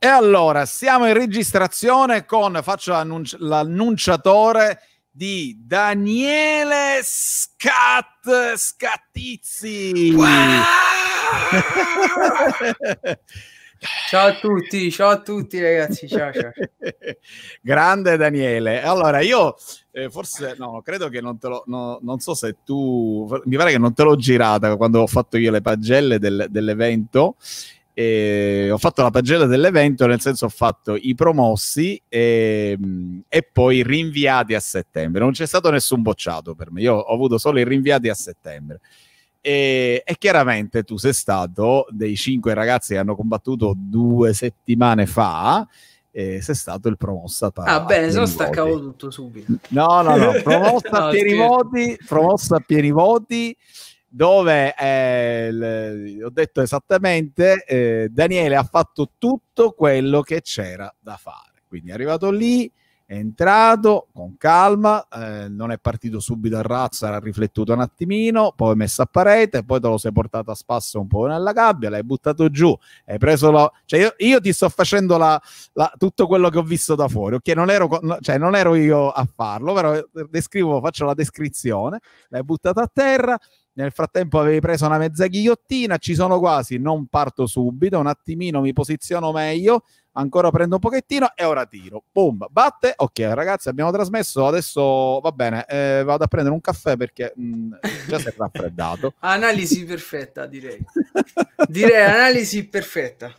E allora, siamo in registrazione con, faccio l'annunci- l'annunciatore di Daniele Scat Scattizzi. Wow! ciao a tutti, ciao a tutti ragazzi, ciao, ciao. Grande Daniele. Allora, io eh, forse no, credo che non te lo no, non so se tu mi pare che non te l'ho girata quando ho fatto io le pagelle del, dell'evento eh, ho fatto la pagella dell'evento, nel senso ho fatto i promossi e, e, poi rinviati a settembre. Non c'è stato nessun bocciato per me, io ho avuto solo i rinviati a settembre. E, e chiaramente tu sei stato dei cinque ragazzi che hanno combattuto due settimane fa E sei stato il promosso a Ah, bene, sono no staccavo tutto subito. No, no, no, promossa no, a pieni voti, promossa a pieni voti dove eh, l- ho detto esattamente eh, Daniele ha fatto tutto quello che c'era da fare. Quindi è arrivato lì, è entrato con calma, eh, non è partito subito a razza, ha riflettuto un attimino, poi messo a parete, poi te lo sei portato a spasso un po' nella gabbia, l'hai buttato giù, hai preso la... Cioè io, io ti sto facendo la, la, tutto quello che ho visto da fuori, ok? Non ero, cioè non ero io a farlo, però descrivo, faccio la descrizione, l'hai buttato a terra, nel frattempo avevi preso una mezza ghigliottina, ci sono quasi, non parto subito, un attimino mi posiziono meglio, ancora prendo un pochettino e ora tiro. Boom, batte. Ok, ragazzi, abbiamo trasmesso. Adesso va bene, eh, vado a prendere un caffè perché mh, mm, già si è raffreddato. analisi perfetta, direi. direi analisi perfetta.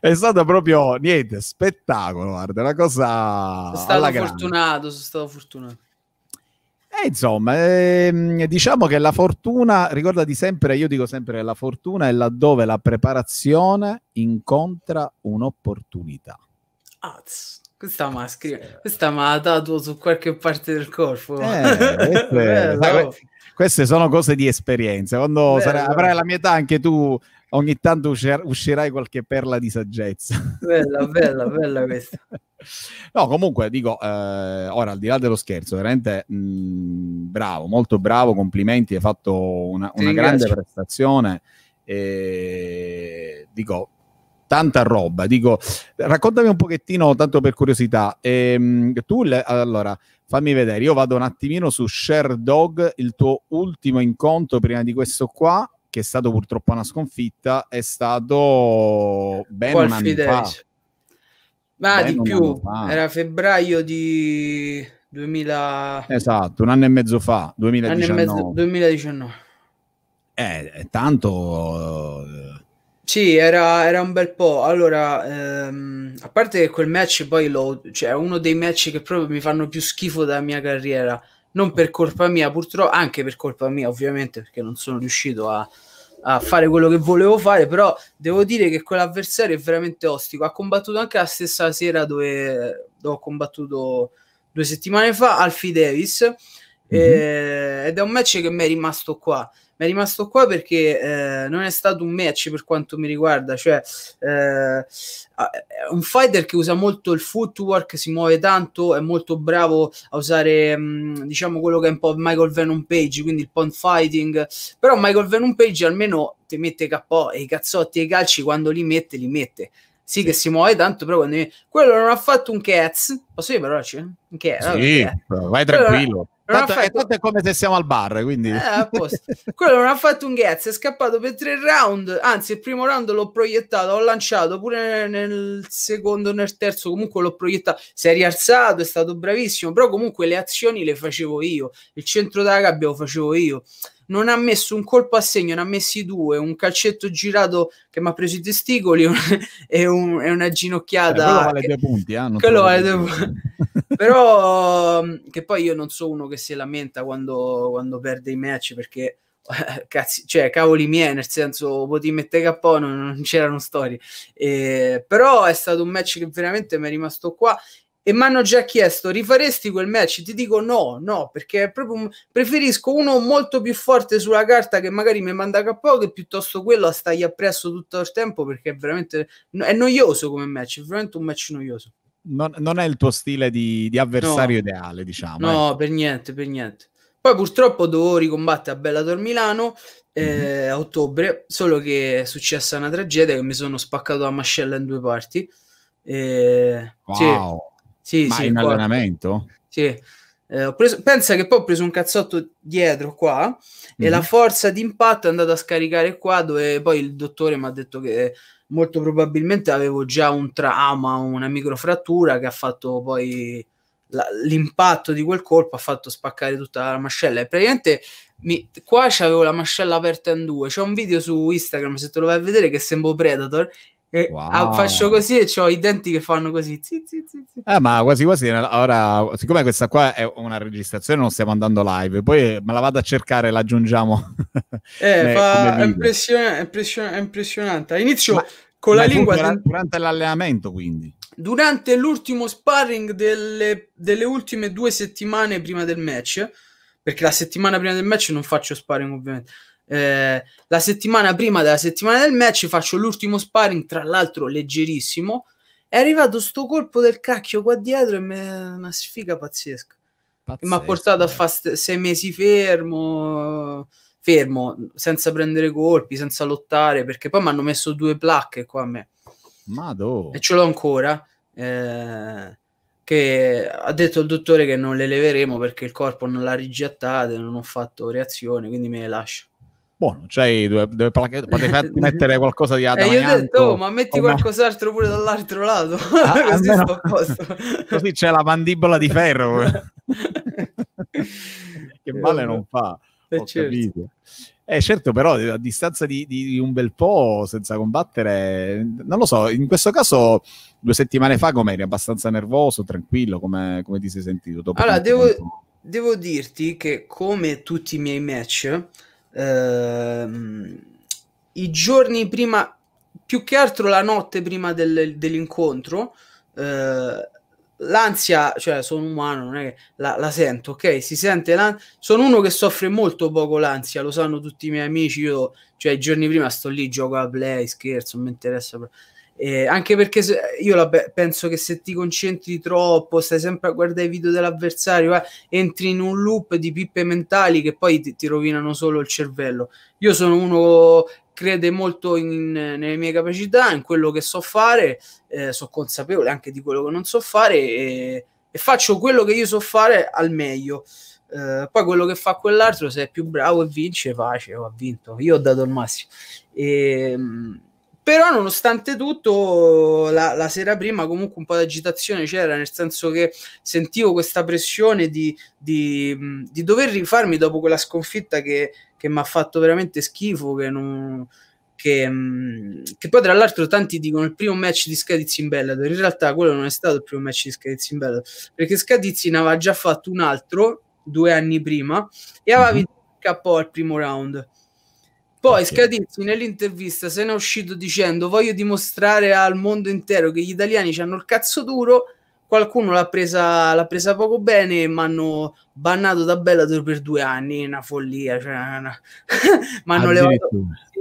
è stato proprio niente, spettacolo. Guarda, una cosa. Sono stato fortunato, sono stato fortunato. E eh, insomma, ehm, diciamo che la fortuna, ricordati sempre, io dico sempre che la fortuna è laddove la preparazione incontra un'opportunità. Ah, questa ma scrive, questa me ha dato su qualche parte del corpo. Eh, queste, queste sono cose di esperienza. Quando sarai, avrai la mia età, anche tu ogni tanto uscirai qualche perla di saggezza. Bella, bella, bella questa. No, comunque dico, eh, ora al di là dello scherzo, veramente mh, mm, bravo, molto bravo, complimenti, hai fatto una, una grande prestazione. E, dico, tanta roba. Dico, raccontami un pochettino, tanto per curiosità. Ehm, tu, le, allora, fammi vedere, io vado un attimino su Share Dog, il tuo ultimo incontro prima di questo qua che è stato purtroppo una sconfitta, è stato ben Wolf un anno fa. Ma ben di più, era febbraio di 2000... Esatto, un anno e mezzo fa, 2019. Mezzo, 2019. Eh, tanto... Sì, era, era, un bel po'. Allora, ehm, a parte che quel match poi lo, cioè, uno dei match che proprio mi fanno più schifo della mia carriera. Non per colpa mia, purtroppo, anche per colpa mia, ovviamente, perché non sono riuscito a, a fare quello che volevo fare, però devo dire che quell'avversario è veramente ostico. Ha combattuto anche la stessa sera dove, dove ho combattuto due settimane fa Alfie Davis mm-hmm. e, eh, ed è un match che mi è rimasto qua mi è rimasto qua perché eh, non è stato un match per quanto mi riguarda, cioè eh, è un fighter che usa molto il footwork, si muove tanto, è molto bravo a usare mh, mm, diciamo quello che è un po' Michael Venom Page, quindi il point fighting, però Michael Venom Page almeno ti mette KO e i cazzotti e i calci quando li mette li mette. Sì, sì, che si muove tanto, però quando... quello non ha fatto un cazzo Posso oh, dire però? Che è? Sì, vai tranquillo. Allora, tanto, fatto... è, tanto è come se siamo al bar, quindi... Eh, Quello non ha fatto un ghezzo, è scappato per tre round, anzi il primo round l'ho proiettato, ho lanciato pure nel secondo, nel terzo, comunque l'ho proiettato, si è rialzato, è stato bravissimo, però comunque le azioni le facevo io, il centro della gabbia lo facevo io non ha messo un colpo a segno, ne ha messi due, un calcetto girato che mi ha preso i testicoli un, e, un, e, una ginocchiata. Eh, quello vale che, due punti, eh? quello vale due punti. però mm, che poi io non sono uno che si lamenta quando, quando perde i match perché cazzi, cioè cavoli miei nel senso potevi boh, mettere KO non, non c'erano storie eh, però è stato un match che veramente mi è rimasto qua e mi hanno già chiesto rifaresti quel match? Ti dico no, no, perché proprio preferisco uno molto più forte sulla carta che magari mi manda capo che piuttosto quello a stargli appresso tutto il tempo perché è veramente è noioso come match, è veramente un match noioso non, non, è il tuo stile di, di avversario no, ideale, diciamo. No, eh. per niente, per niente. Poi purtroppo dovevo ricombattere a Bellator Milano eh, mm-hmm. a ottobre, solo che è successa una tragedia che mi sono spaccato la mascella in due parti. Eh, wow. Sì, sì, sì in allenamento? Sì, eh, preso, pensa che poi ho preso un cazzotto dietro qua mm-hmm. e la mhm. forza di impatto è andata a scaricare qua dove poi il dottore mi ha detto che molto probabilmente avevo già un trauma, una microfrattura che ha fatto poi la, l'impatto di quel colpo ha fatto spaccare tutta la mascella e praticamente mi, qua c'avevo la mascella aperta in due. C'è un video su Instagram se te lo vai a vedere che sembro Predator e wow. faccio così e ho i denti che fanno così. Zi, zi, zi, ah, ma quasi quasi. Ora, siccome questa qua è una registrazione, non stiamo andando live. Poi me la vado a cercare, l'aggiungiamo. eh, ne, fa... è, impression... È, impression... è, impressionante. Inizio ma, con ma la lingua. Durante, durante l'allenamento, quindi. Durante l'ultimo sparring delle, delle ultime due settimane prima del match, perché la settimana prima del match non faccio sparring, ovviamente eh, la settimana prima della settimana del match faccio l'ultimo sparring, tra l'altro leggerissimo, è arrivato sto colpo del cacchio qua dietro e me... una sfiga pazzesca. mi ha portato a eh. fare sei mesi fermo, fermo, senza prendere colpi, senza lottare, perché poi mi hanno messo due placche qua a me. Madò. E ce l'ho ancora. Eh, che ha detto il dottore che non le leveremo perché il corpo non l'ha rigettate, non ho fatto reazione, quindi me le lascio buono, cioè due, due placchette, potevi mettere qualcosa di adamantium. Eh, e io ho detto, oh, ma metti qualcos'altro pure dall'altro lato, ah, così, almeno... così c'è la mandibola di ferro. che male non fa, eh, ho certo. capito. Eh certo, però a distanza di, di, un bel po' senza combattere, non lo so, in questo caso due settimane fa com'eri? Abbastanza nervoso, tranquillo, come, come ti sei sentito? Dopo allora, devo, devo dirti che come tutti i miei match ehm, i giorni prima, più che altro la notte prima del, dell'incontro, eh, l'ansia, cioè sono umano, non è che la, la sento, ok? Si sente l'ansia. Sono uno che soffre molto poco l'ansia, lo sanno tutti i miei amici. Io, cioè, i giorni prima sto lì, gioco a play, scherzo, non mi interessa. Proprio eh, anche perché se, io la, penso che se ti concentri troppo, stai sempre a guardare i video dell'avversario, eh, entri in un loop di pippe mentali che poi ti, ti rovinano solo il cervello. Io sono uno che crede molto in, nelle mie capacità, in quello che so fare, eh, sono consapevole anche di quello che non so fare e, e faccio quello che io so fare al meglio. Eh, poi quello che fa quell'altro, se è più bravo e vince, pace, ho vinto. Io ho dato il massimo. E, ehm, però, nonostante tutto, la, la sera prima comunque un po' di agitazione c'era, nel senso che sentivo questa pressione di, di, di dover rifarmi dopo quella sconfitta che, che mi ha fatto veramente schifo, che non, che, che, poi tra l'altro tanti dicono il primo match di Scadizzi in Bellator in realtà quello non è stato il primo match di Scadizzi in Bellator perché Scadizzi ne aveva già fatto un altro due anni prima e aveva mm-hmm. vinto il KO al primo round poi okay. Scadizzi nell'intervista se ne è uscito dicendo voglio dimostrare al mondo intero che gli italiani hanno il cazzo duro, qualcuno l'ha presa, l'ha presa poco bene e mi hanno bannato da bella per due anni, una follia, cioè, una... mi hanno levato,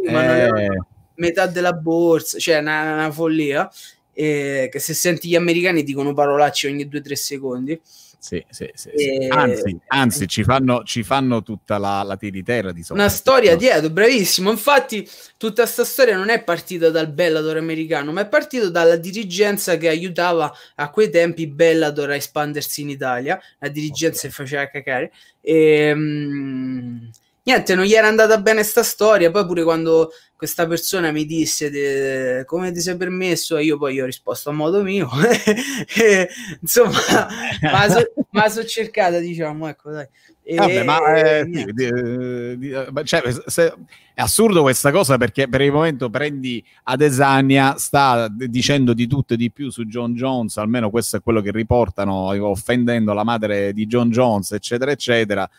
eh. metà della borsa, cioè una, una follia, eh, che se senti gli americani dicono parolacce ogni due o tre secondi. Sì, sì, sì, e... Anzi, anzi ci, fanno, ci, fanno, tutta la, la tiritera di sopra. Una storia no? dietro, bravissimo. Infatti, tutta questa storia non è partita dal Bellator americano, ma è partita dalla dirigenza che aiutava a quei tempi Bellator a espandersi in Italia. La dirigenza okay. faceva cacare. E, ehm, mh, niente, non gli era andata bene sta storia. Poi pure quando questa persona mi disse de, come ti sei permesso, io poi ho risposto a modo mio. e, insomma, ma sono so cercata, diciamo, ecco, dai. E, Vabbè, ma eh, di, di, di, eh, cioè, se, è assurdo questa cosa perché per il momento prendi Adesania, sta dicendo di tutto e di più su John Jones, almeno questo è quello che riportano, offendendo la madre di John Jones, eccetera, eccetera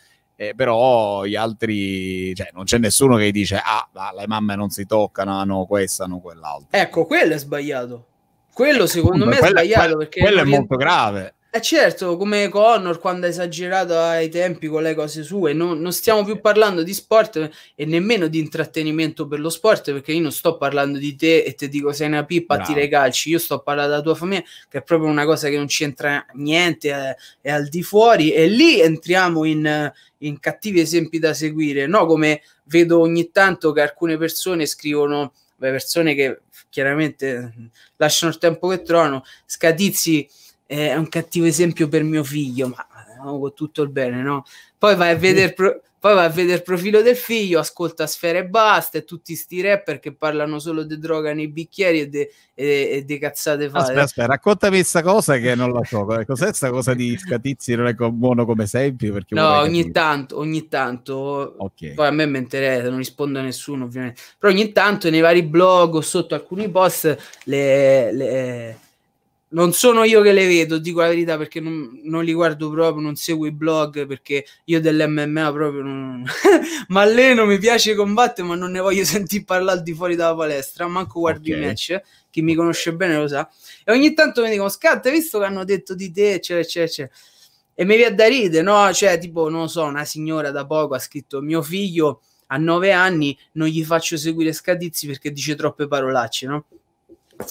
eh, però gli altri, cioè non c'è nessuno che dice ah, ah le mamme non si toccano, hanno ah, questa, hanno quell'altra. Ecco, quello è sbagliato. Quello eh, secondo me è quello, sbagliato quello, perché quello è molto grave. Eh certo, come Connor quando ha esagerato ai tempi con le cose sue, non, non stiamo più parlando di sport e nemmeno di intrattenimento per lo sport, perché io non sto parlando di te e ti dico sei una pippa a tirare i calci, io sto parlando della tua famiglia, che è proprio una cosa che non c'entra niente, è, eh, è al di fuori e lì entriamo in, in cattivi esempi da seguire, no? Come vedo ogni tanto che alcune persone scrivono, beh, persone che chiaramente lasciano il tempo che trovano, scatizzi eh, è un cattivo esempio per mio figlio, ma no, eh, con tutto il bene, no? Poi vai a vedere... Pro- poi va a vedere il profilo del figlio, ascolta Sfere e Basta e tutti sti rapper che parlano solo di droga nei bicchieri e di e, e cazzate fatte. Aspetta, aspetta, raccontami questa cosa che non la so. Eh, cos'è questa cosa di Scatizzi non è buono come esempio? Perché no, ogni tanto, ogni tanto, okay. poi a me mi interessa, non rispondo a nessuno ovviamente, però ogni tanto nei vari blog o sotto alcuni post le, le non sono io che le vedo, dico la verità perché non, non, li guardo proprio, non seguo i blog perché io dell'MMA proprio non... ma non mi piace combattere ma non ne voglio sentire parlare al di fuori dalla palestra, manco guardo okay. i match, chi mi conosce bene lo sa. E ogni tanto mi dicono, scatta, visto che hanno detto di te, eccetera, eccetera, eccetera. E mi viene da ridere, no? Cioè, tipo, non lo so, una signora da poco ha scritto, mio figlio a nove anni non gli faccio seguire scadizzi perché dice troppe parolacce, no?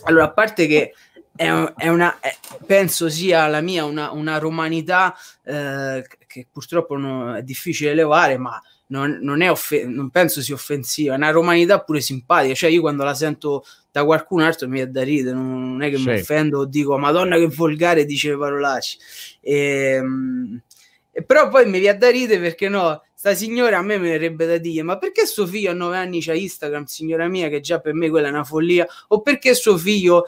Allora, a parte che è, è una, è, penso sia la mia una, una romanità eh, che purtroppo non, è difficile elevare, ma non, non, offe- non, penso sia offensiva, è una romanità pure simpatica. Cioè, io quando la sento da qualcun altro mi è da ridere, non, non è che sì. mi offendo o dico Madonna che volgare dice le parolacce. E, ehm, e, però poi mi viene da ridere perché no, sta signora a me mi verrebbe da dire ma perché suo figlio a 9 anni c'ha Instagram, signora mia, che già per me quella è una follia, o perché suo figlio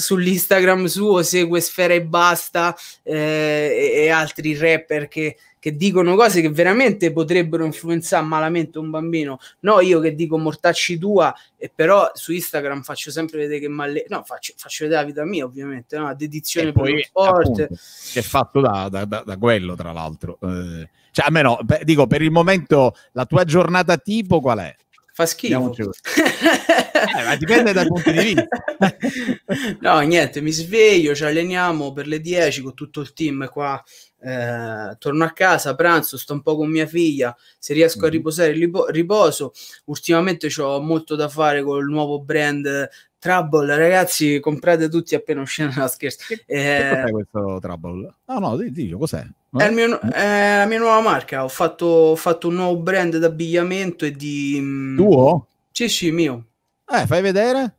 sull'Instagram suo segue Sfera e Basta eh, e, altri rapper che, che, dicono cose che veramente potrebbero influenzare malamente un bambino. No, io che dico mortacci tua, e però su Instagram faccio sempre vedere che malle... No, faccio, faccio vedere la vita mia ovviamente, no? dedizione e per lo sport. Appunto, è fatto da, da, da, da, quello, tra l'altro. Eh, cioè, almeno, per, dico, per il momento la tua giornata tipo qual è? Fa schifo. eh, ma dipende dal punto di vista. no, niente, mi sveglio, ci alleniamo per le 10 con tutto il team qua. Eh, torno a casa, pranzo, sto un po' con mia figlia, se riesco mm. a mm-hmm. riposare riposo. Ultimamente ho molto da fare con il nuovo brand eh, Trouble, ragazzi, comprate tutti appena uscite la scherza. Che, eh, che questo Trouble? Ah no, dico cos'è? È, mio, eh? è, la mia nuova marca, ho fatto, ho fatto, un nuovo brand d'abbigliamento e di... Mm, Tuo? Sì, sì, mio. Eh, fai vedere?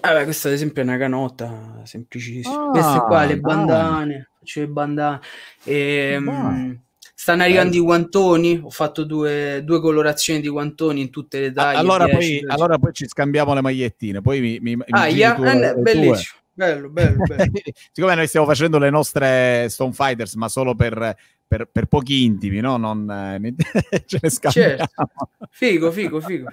Allora, eh, questa ad esempio è una canotta, semplicissima. Ah, Queste qua, le bandane, faccio le bandane. E, ehm, mh, stanno arrivando Bello. Eh. i guantoni, ho fatto due, due, colorazioni di guantoni in tutte le taglie. allora, poi, allora, poi, ci scambiamo le magliettine, poi mi... mi, ah, mi yeah, eh, tue, bellissimo. Bello, bello, bello. Siccome noi stiamo facendo le nostre Stone Fighters, ma solo per, per, per pochi intimi, no? Non, eh, ce ne scambiamo. Certo. Figo, figo, figo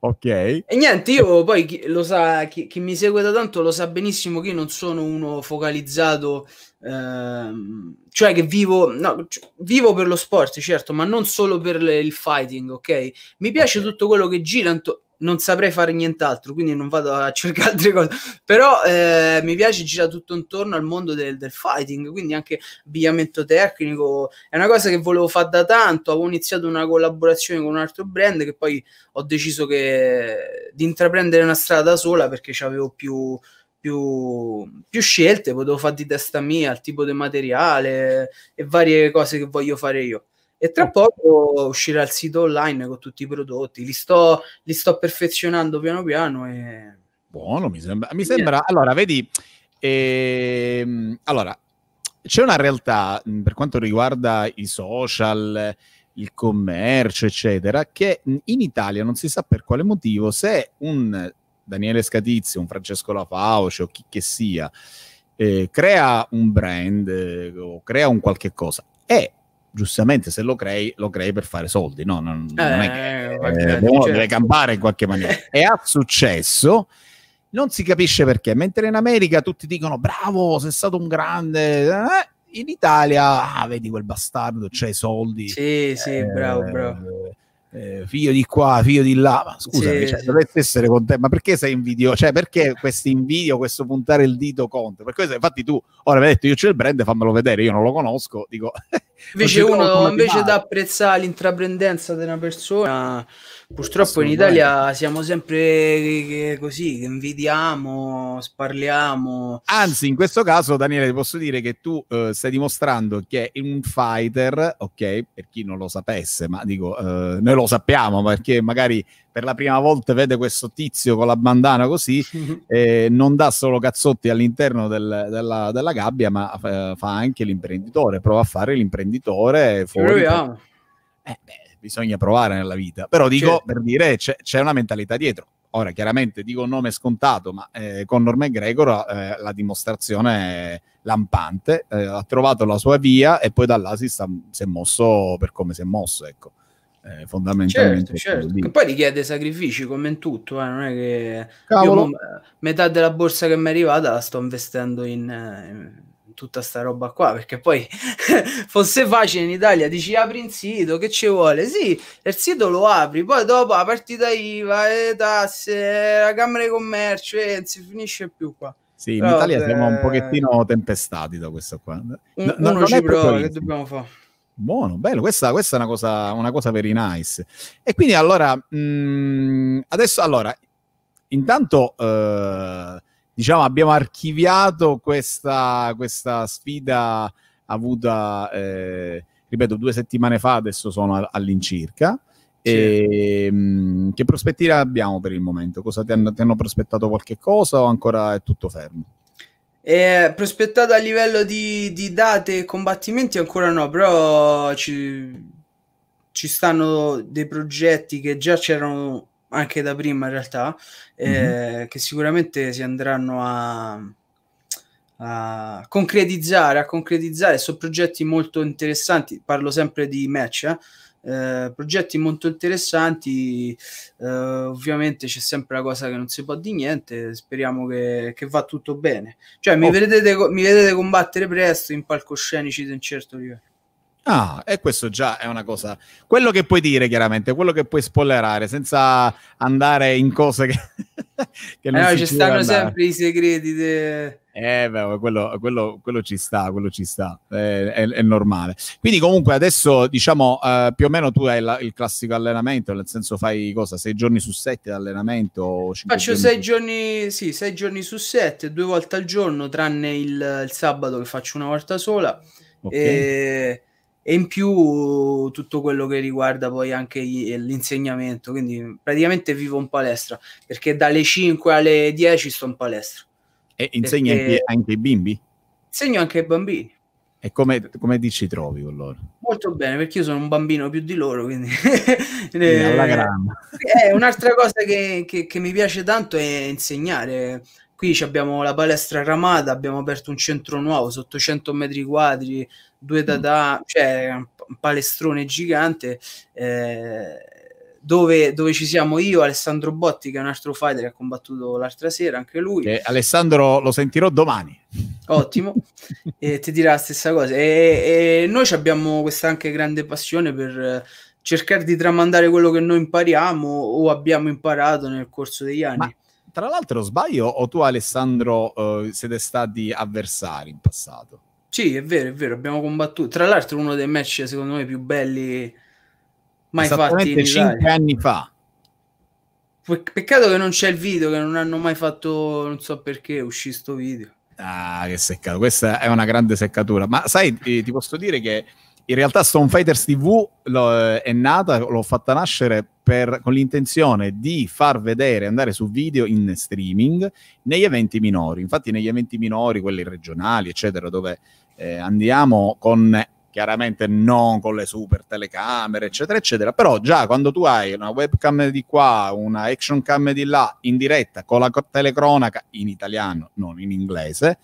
ok. E niente, io poi chi, lo sa, chi, chi, mi segue da tanto lo sa benissimo che io non sono uno focalizzato, ehm, cioè che vivo, no, vivo per lo sport, certo, ma non solo per le, il fighting, ok? Mi piace okay. tutto quello che gira, non saprei fare nient'altro, quindi non vado a cercare altre cose. Però eh, mi piace girare tutto intorno al mondo del, del, fighting, quindi anche abbigliamento tecnico. È una cosa che volevo fare da tanto, avevo iniziato una collaborazione con un altro brand che poi ho deciso che, di intraprendere una strada sola perché avevo più... Più, più, scelte, potevo fare di testa mia, il tipo di materiale e varie cose che voglio fare io. E tra poco uscirà il sito online con tutti i prodotti. Li sto, li sto perfezionando piano piano. E... Buono, mi sembra. Mi sembra allora, vedi, ehm, allora, c'è una realtà mhmm, per quanto riguarda i social, il commercio, eccetera, che mhmm, in Italia non si sa per quale motivo se un Daniele Scatizio, un Francesco La Fauce o chi che sia, eh, crea un brand eh, o crea un qualche cosa e giustamente se lo crei, lo crei per fare soldi, no? Non, eh, non è che eh, eh certo. deve campare in qualche maniera. e ha successo, non si capisce perché, mentre in America tutti dicono bravo, sei stato un grande, eh, in Italia, ah, vedi quel bastardo, c'è i soldi. Sì, sì, eh, bravo, bravo. Eh, figlio di qua, figlio di là, ma scusami, sì, cioè, sì. dovresti essere contento, ma perché sei invidioso? Cioè, perché questo invidio, questo puntare il dito contro? Per questo, infatti, tu ora mi hai detto, io c'è il brand, fammelo vedere, io non lo conosco, dico, Invece, uno, invece da apprezzare l'intraprendenza di una persona, purtroppo in Italia siamo sempre così, che invidiamo, sparliamo. Anzi, in questo caso, Daniele, ti posso dire che tu eh, stai dimostrando che un fighter, ok, per chi non lo sapesse, ma dico, eh, noi lo sappiamo perché magari per la prima volta vede questo tizio con la bandana così e non dà solo cazzotti all'interno del, della, della, gabbia ma fa, eh, fa anche l'imprenditore prova a fare l'imprenditore fuori eh, beh, bisogna provare nella vita però dico certo. per dire c'è, c'è, una mentalità dietro ora chiaramente dico un nome scontato ma eh, con Norman Gregor eh, la dimostrazione è lampante eh, ha trovato la sua via e poi da là si, sta, si è mosso per come si è mosso ecco eh, fondamentalmente. Certo, certo. poi richiede sacrifici come in tutto, eh, non è che Cavolo. io, metà della borsa che mi è arrivata la sto investendo in, in tutta sta roba qua, perché poi fosse facile in Italia, dici apri il sito, che ci vuole? Sì, il sito lo apri, poi dopo la partita IVA, le eh, tasse, eh, la Camera di Commercio, e eh, non si finisce più qua. Sì, Però, in Italia eh... siamo un pochettino tempestati da questo qua. No, un, non, non ci prova, che dobbiamo fare? Buono, bello, questa, questa è una cosa, una cosa very nice. E quindi allora, mh, mm, adesso allora, intanto eh, diciamo abbiamo archiviato questa, questa sfida avuta, eh, ripeto, due settimane fa, adesso sono all'incirca. E, ehm, mh, che prospettive abbiamo per il momento? Cosa ti hanno, ti hanno prospettato qualche cosa o ancora è tutto fermo? E prospettata a livello di, di, date e combattimenti ancora no, però ci, ci, stanno dei progetti che già c'erano anche da prima in realtà, mm-hmm. che sicuramente si andranno a, a concretizzare, a concretizzare, sono progetti molto interessanti, parlo sempre di match, eh, eh, progetti molto interessanti, eh, ovviamente c'è sempre la cosa che non si può di niente, speriamo che, che va tutto bene. Cioè, mi, oh. vedete, mi vedete combattere presto in palcoscenici di un certo livello. Ah, e questo già è una cosa. Quello che puoi dire, chiaramente, quello che puoi spoilerare senza andare in cose che che non eh, no, ci stanno andare. sempre i segreti. De... Eh, beh, quello, quello, quello, ci sta, quello ci sta, eh, è, è, normale. Quindi comunque adesso diciamo eh, più o meno tu hai la, il classico allenamento, nel senso fai cosa? Sei giorni su sette di allenamento? Faccio giorni sei, giorni, sì, sei giorni, su sette, due volte al giorno, tranne il, il sabato che faccio una volta sola. Okay. E e in più tutto quello che riguarda poi anche gli, eh, l'insegnamento, quindi praticamente vivo in palestra, perché dalle 5 alle 10 sto in palestra. E insegni anche, anche ai bimbi? Insegno anche ai bambini. E come, come ti trovi con loro? Molto bene, perché io sono un bambino più di loro, quindi... Alla eh, grande. è eh, un'altra cosa che, che, che mi piace tanto è insegnare qui abbiamo la palestra ramata, abbiamo aperto un centro nuovo sotto 100 metri quadri, due dada, mm. cioè un palestrone gigante eh, dove, dove, ci siamo io, Alessandro Botti che è un altro fighter che ha combattuto l'altra sera, anche lui. Eh, Alessandro lo sentirò domani. Ottimo, e ti dirà la stessa cosa. E, e noi abbiamo questa anche grande passione per cercare di tramandare quello che noi impariamo o abbiamo imparato nel corso degli anni. Ma tra l'altro sbaglio o tu Alessandro eh, siete stati avversari in passato? Sì, è vero, è vero, abbiamo combattuto. Tra l'altro uno dei match secondo me più belli mai fatti in 5 anni fa. Peccato che non c'è il video, che non hanno mai fatto, non so perché, uscì sto video. Ah, che seccato, questa è una grande seccatura. Ma sai, ti, eh, ti posso dire che in realtà Stone Fighters TV lo, eh, è nata, l'ho fatta nascere per, con l'intenzione di far vedere, andare su video in streaming negli eventi minori. Infatti negli eventi minori, quelli regionali, eccetera, dove eh, andiamo con chiaramente non con le super telecamere, eccetera, eccetera, però già quando tu hai una webcam di qua, una action cam di là, in diretta, con la telecronaca in italiano, non in inglese,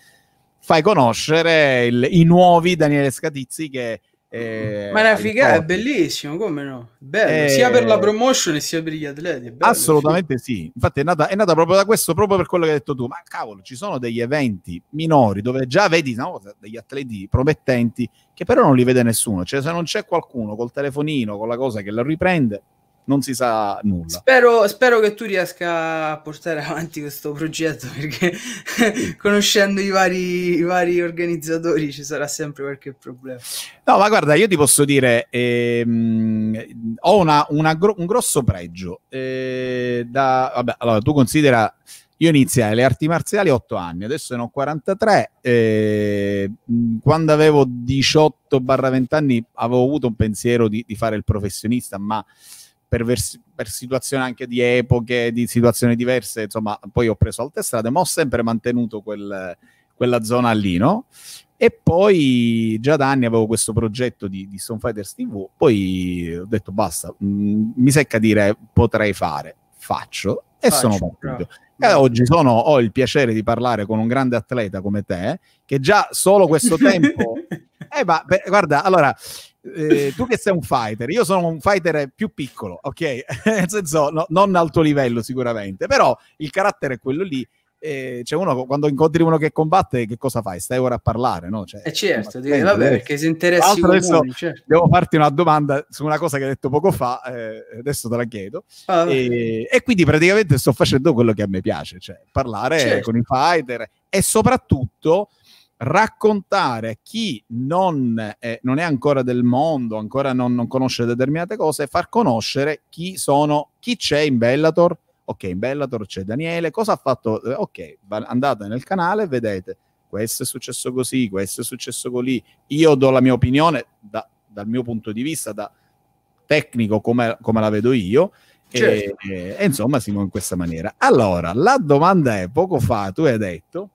fai conoscere il, i nuovi Daniele Scatizzi che eh, Ma la figata, è bellissima, come no? Bello, eh, sia per la promotion sia per gli atleti. Bello, assolutamente sì. sì. Infatti è nata, è nata, proprio da questo, proprio per quello che hai detto tu. Ma cavolo, ci sono degli eventi minori dove già vedi no, degli atleti promettenti che però non li vede nessuno. Cioè se non c'è qualcuno col telefonino, con la cosa che lo riprende, non si sa nulla. Spero, spero, che tu riesca a portare avanti questo progetto perché conoscendo i vari, i vari, organizzatori ci sarà sempre qualche problema. No, ma guarda, io ti posso dire, ehm, ho una, una gro- un grosso pregio. Eh, da, vabbè, allora, tu considera... Io iniziai le arti marziali a 8 anni, adesso ne ho 43. Eh, quando avevo 18-20 anni avevo avuto un pensiero di, di fare il professionista, ma per, vers- per, situazioni anche di epoche, di situazioni diverse, insomma, poi ho preso altre strade, ma ho sempre mantenuto quel, quella zona lì, no? E poi già da anni avevo questo progetto di, di Stone Fighters TV, poi ho detto basta, mh, mm, mi secca dire potrei fare, faccio e faccio, sono partito. E oggi sono, ho il piacere di parlare con un grande atleta come te, che già solo questo tempo... eh, ma beh, guarda, allora, eh, tu che sei un fighter, io sono un fighter più piccolo, ok? Nel senso, no, non alto livello sicuramente, però il carattere è quello lì. Eh, cioè uno, quando incontri uno che combatte, che cosa fai? Stai ora a parlare, no? Cioè, eh certo, direi, vabbè, eh. perché si interessa. Adesso certo. devo farti una domanda su una cosa che hai detto poco fa, eh, adesso te la chiedo. Ah, e, eh, e, quindi praticamente sto facendo quello che a me piace, cioè parlare certo. con i fighter e soprattutto raccontare a chi non, eh, non, è ancora del mondo, ancora non, non, conosce determinate cose, far conoscere chi sono, chi c'è in Bellator. Ok, in Bellator c'è Daniele, cosa ha fatto? Eh, ok, andate nel canale, vedete, questo è successo così, questo è successo così. Io do la mia opinione da, dal mio punto di vista, da tecnico come, come la vedo io. Certo. E, e, e insomma, siamo in questa maniera. Allora, la domanda è, poco fa tu hai detto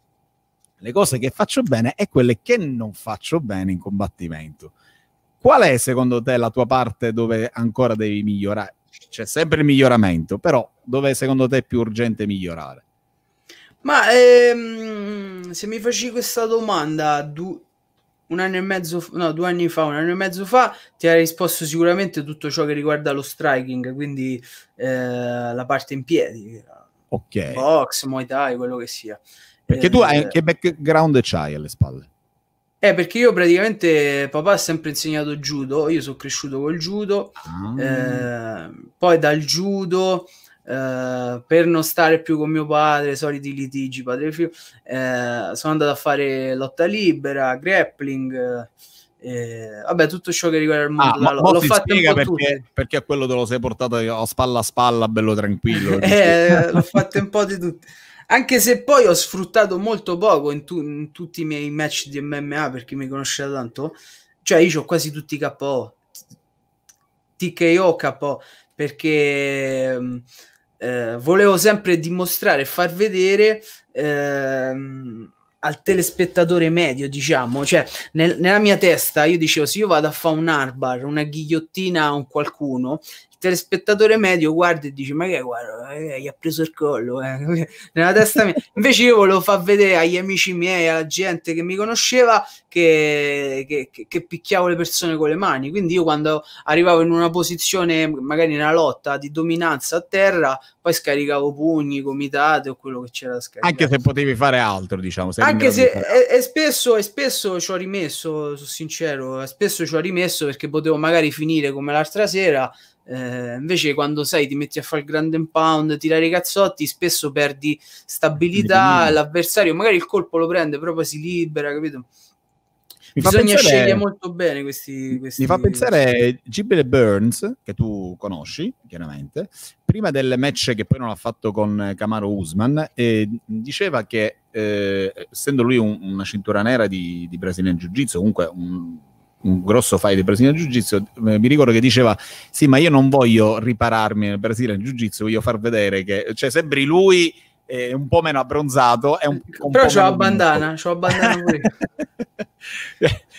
le cose che faccio bene e quelle che non faccio bene in combattimento. Qual è secondo te la tua parte dove ancora devi migliorare? C'è sempre il miglioramento, però dove secondo te è più urgente migliorare? Ma ehm, se mi facci questa domanda du- un anno e mezzo, fa, no, due anni fa, un anno e mezzo fa, ti ha risposto sicuramente tutto ciò che riguarda lo striking, quindi eh, la parte in piedi, ok, box, muay thai, quello che sia. Perché eh, tu hai, eh, che background c'hai alle spalle? Eh, perché io praticamente papà ha sempre insegnato judo, io sono cresciuto col judo, ah. eh, poi dal judo eh, per non stare più con mio padre, soliti litigi padre e figlio, eh, sono andato a fare lotta libera, grappling, eh, vabbè tutto ciò che riguarda il ah, mondo ah, lo, l'ho fatto un po' perché, perché a quello te lo sei portato a spalla a spalla, bello tranquillo. eh, l'ho fatto un po' di tutto. Anche se poi ho sfruttato molto poco in, tu- in tutti i miei match di MMA, per chi mi conosce da tanto, cioè io ho quasi tutti i KO, TKO KO, perché ehm, eh, volevo sempre dimostrare e far vedere... Eh, al telespettatore medio, diciamo, cioè nel, nella mia testa io dicevo se io vado a fare un arbar, una ghigliottina a un qualcuno, il telespettatore medio guarda e dice ma che guarda eh, gli ha preso il collo eh. nella testa mia invece io volevo far vedere agli amici miei alla gente che mi conosceva che, che, che, picchiavo le persone con le mani quindi io quando arrivavo in una posizione magari nella lotta di dominanza a terra poi scaricavo pugni comitate o quello che c'era da scaricare anche se potevi fare altro diciamo anche se e, e spesso, e spesso ci ho rimesso sono sincero spesso ci ho rimesso perché potevo magari finire come l'altra sera eh, invece quando sai ti metti a fare il grand and pound, tirare i cazzotti, spesso perdi stabilità, mm. l'avversario magari il colpo lo prende, però poi si libera, capito? Mi Bisogna pensare, scegliere molto bene questi, questi... Mi fa pensare Gibile Burns, che tu conosci, chiaramente, prima del match che poi non ha fatto con Camaro Usman, eh, diceva che, eh, essendo lui un, una cintura nera di, di Brasilian Jiu-Jitsu, comunque un un grosso fai di Brasile Jiu Jitsu, mi ricordo che diceva sì ma io non voglio ripararmi nel Brasile Jiu Jitsu, voglio far vedere che cioè, sembri lui eh, un po' meno abbronzato un, un però c'ho la bandana, c'ho la bandana pure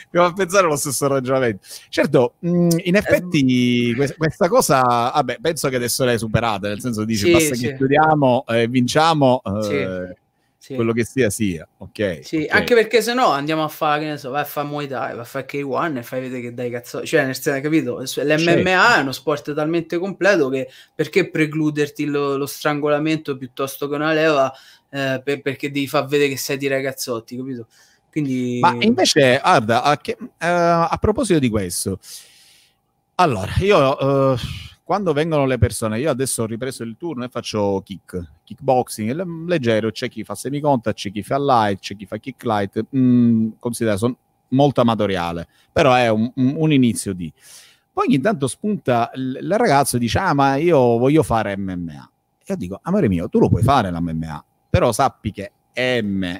mi fa pensare allo stesso ragionamento. Certo, mm, in eh, effetti questa cosa, vabbè, penso che adesso l'hai superata, nel senso dici, sì, basta sì. che chiudiamo, eh, vinciamo. Sì. Eh, sì. quello che sia sia, ok? Sì, okay. anche perché se no andiamo a fare, che ne so, vai a fare Muay Thai, vai a fare K1 e fai vedere che dai cazzo, cioè nel senso, capito? L'MMA certo. è uno sport talmente completo che perché precluderti lo, lo strangolamento piuttosto che una leva eh, per, perché devi far vedere che sei di ragazzotti, capito? Quindi... Ma invece, guarda, a, che, uh, a proposito di questo, allora, io... Uh, quando vengono le persone, io adesso ho ripreso il turno e faccio kick, kickboxing leggero, c'è chi fa semiconta, c'è chi fa light, c'è chi fa kick light, mm, considera sono molto amatoriale, però è un, un inizio di... Poi ogni tanto spunta il, il ragazzo e dice, ah ma io voglio fare MMA. io dico, amore mio, tu lo puoi fare l'MMA, però sappi che M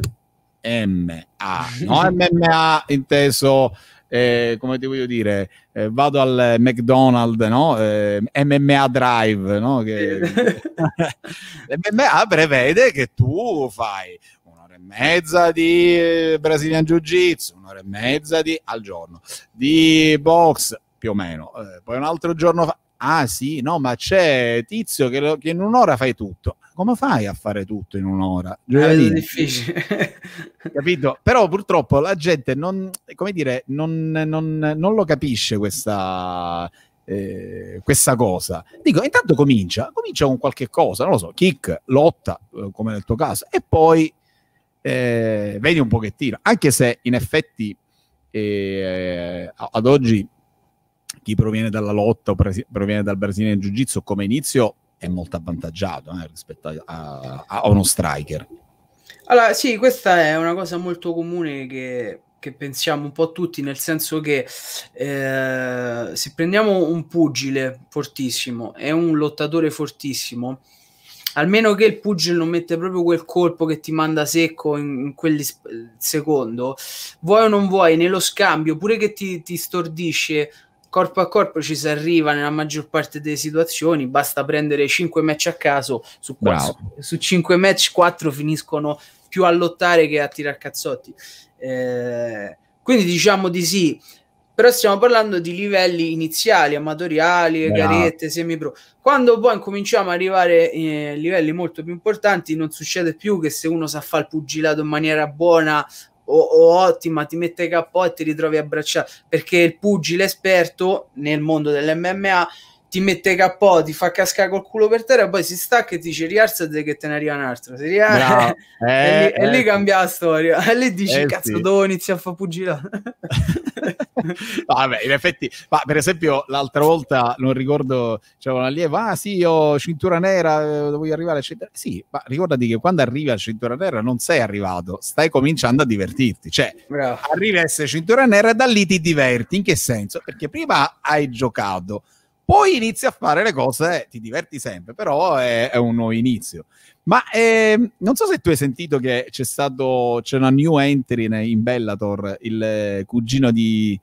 MMA, no MMA inteso eh, come ti voglio dire, eh, vado al McDonald's, no? Eh, MMA Drive, no? Che... L'MMA ah, prevede che tu fai un'ora e mezza di Brazilian Jiu-Jitsu, un'ora e mezza di, al giorno di box, più o meno. Eh, poi un altro giorno fa ah sì, no, ma c'è Tizio che, lo, che in un'ora fai tutto. Come fai a fare tutto in un'ora? Eh, è difficile. Capito? Però purtroppo la gente non, come dire, non, non, non lo capisce questa, eh, questa cosa. Dico, intanto comincia, comincia con qualche cosa, non lo so, kick, lotta, eh, come nel tuo caso, e poi eh, vedi un pochettino, anche se in effetti eh, ad oggi chi proviene dalla lotta o presi- proviene dal Brasile brasiliano jiu-jitsu come inizio è molto avvantaggiato eh, rispetto a, a, uno striker. Allora, sì, questa è una cosa molto comune che, che pensiamo un po' tutti, nel senso che eh, se prendiamo un pugile fortissimo e un lottatore fortissimo, almeno che il pugile non mette proprio quel colpo che ti manda secco in, in quel secondo, vuoi o non vuoi, nello scambio, pure che ti, ti stordisce, corpo a corpo ci si arriva nella maggior parte delle situazioni, basta prendere 5 match a caso, su, quattro, su 5 match 4 finiscono più a lottare che a tirar cazzotti. Eh, quindi diciamo di sì, però stiamo parlando di livelli iniziali, amatoriali, Bravo. garette, semi-pro. Quando poi incominciamo ad arrivare eh, livelli molto più importanti, non succede più che se uno sa fare il pugilato in maniera buona o, o ottima, ti mette KO e ti ritrovi abbracciato perché il pugile esperto nel mondo dell'MMA ti mette capo, ti fa cascare col culo per terra, poi si stacca e ti dice rialzati che te ne arriva un altro. Si ria... No, eh, e, lì, eh, e lì eh, cambia la storia. E lì dici, eh, cazzo, sì. devo iniziare a far pugilare. vabbè, in effetti, ma per esempio l'altra volta, non ricordo, c'era un allievo, ah sì, io cintura nera, eh, voglio arrivare a Sì, ma ricordati che quando arrivi a cintura nera non sei arrivato, stai cominciando a divertirti. Cioè, Bravo. arrivi a essere cintura nera e da lì ti diverti. In che senso? Perché prima hai giocato poi inizi a fare le cose, eh, ti diverti sempre, però è, è un nuovo inizio. Ma eh, non so se tu hai sentito che c'è stato, c'è una new entry in, Bellator, il cugino di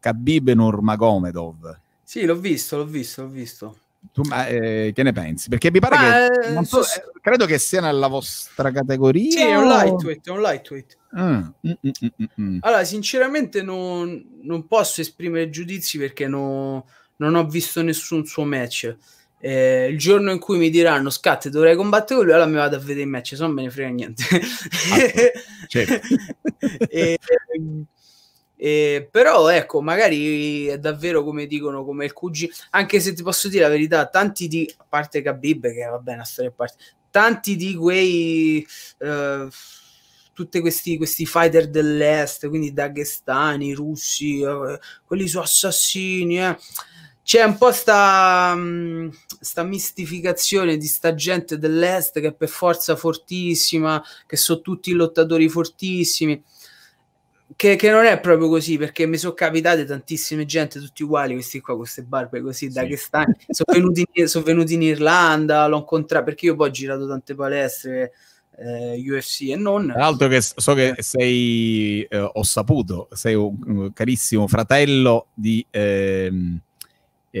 Khabib Nurmagomedov. Sì, l'ho visto, l'ho visto, l'ho visto. Tu, ma, eh, che ne pensi? Perché mi pare ma, che eh, non so, so, credo che sia nella vostra categoria. Sì, è un lightweight, è un lightweight. Ah, mm, mm, mm, mm, allora, sinceramente non, non, posso esprimere giudizi perché non non ho visto nessun suo match. Eh, il giorno in cui mi diranno scatte dovrei combattere con lui, allora mi vado a vedere i match, se no me ne frega niente. Certo. e, però ecco, magari è davvero come dicono, come il cugino, anche se ti posso dire la verità, tanti di, a parte Khabib, che va bene, a storia a parte, tanti di quei... Eh, tutti questi, questi, fighter dell'est, quindi daghestani, russi, eh, quelli sono assassini, eh c'è un po' sta, mm, sta, mistificazione di sta gente dell'est che è per forza fortissima, che sono tutti lottatori fortissimi, che, che non è proprio così, perché mi sono capitate tantissime gente, tutti uguali, questi qua, queste barbe così, sì. da che stanno, sono venuti, son venuti, in Irlanda, l'ho incontrato, perché io poi ho girato tante palestre, eh, UFC e non. Tra l'altro che so che eh. sei, eh, ho saputo, sei un, carissimo fratello di... Ehm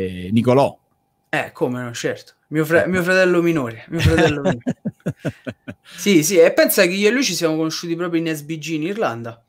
eh, Nicolò. Eh, come no, certo. Mio, fre- eh. mio fratello minore. Mio fratello minore. sì, sì, e pensa che io e lui ci siamo conosciuti proprio in SBG in Irlanda.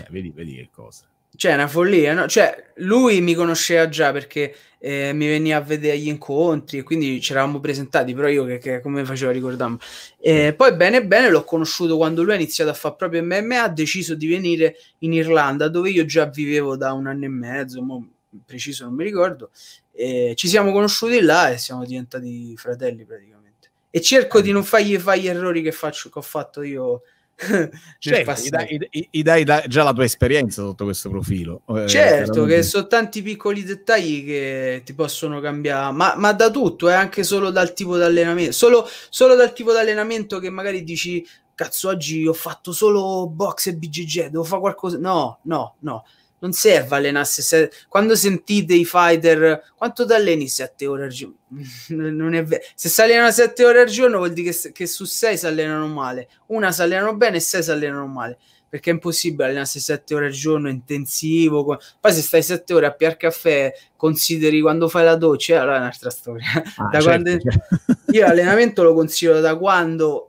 Eh, vedi, vedi che cosa. Cioè, è una follia, no? Cioè, lui mi conosceva già perché eh, mi veniva a vedere agli incontri e quindi ci eravamo presentati, però io che, che come facevo a ricordarmi. Eh, mm. poi bene bene l'ho conosciuto quando lui ha iniziato a fare proprio MMA, ha deciso di venire in Irlanda, dove io già vivevo da un anno e mezzo, mo, preciso non mi ricordo, eh, ci siamo conosciuti là e siamo diventati fratelli praticamente. E cerco di mm. non fargli fare gli errori che, faccio, che ho fatto io certo, gli dai, gli dai, dai, già la tua esperienza sotto questo profilo. Eh, certo, eh, che sono tanti piccoli dettagli che ti possono cambiare, ma, ma da tutto, eh, anche solo dal tipo di allenamento. Solo, solo, dal tipo di allenamento che magari dici, cazzo, oggi ho fatto solo box e BGG, devo fare qualcosa. No, no, no non serve allenarsi. Se, quando sentite i fighter, quanto ti alleni 7 ore al giorno? non è vero. Se si allenano 7 ore al giorno vuol dire che, che su 6 si allenano male. Una si allenano bene e 6 si allenano male. Perché è impossibile allenarsi 7 ore al giorno intensivo. Con... Poi se stai 7 ore a piar Caffè, consideri quando fai la doccia, eh, allora è un'altra storia. Ah, certo, quando... certo. Io l'allenamento lo considero da quando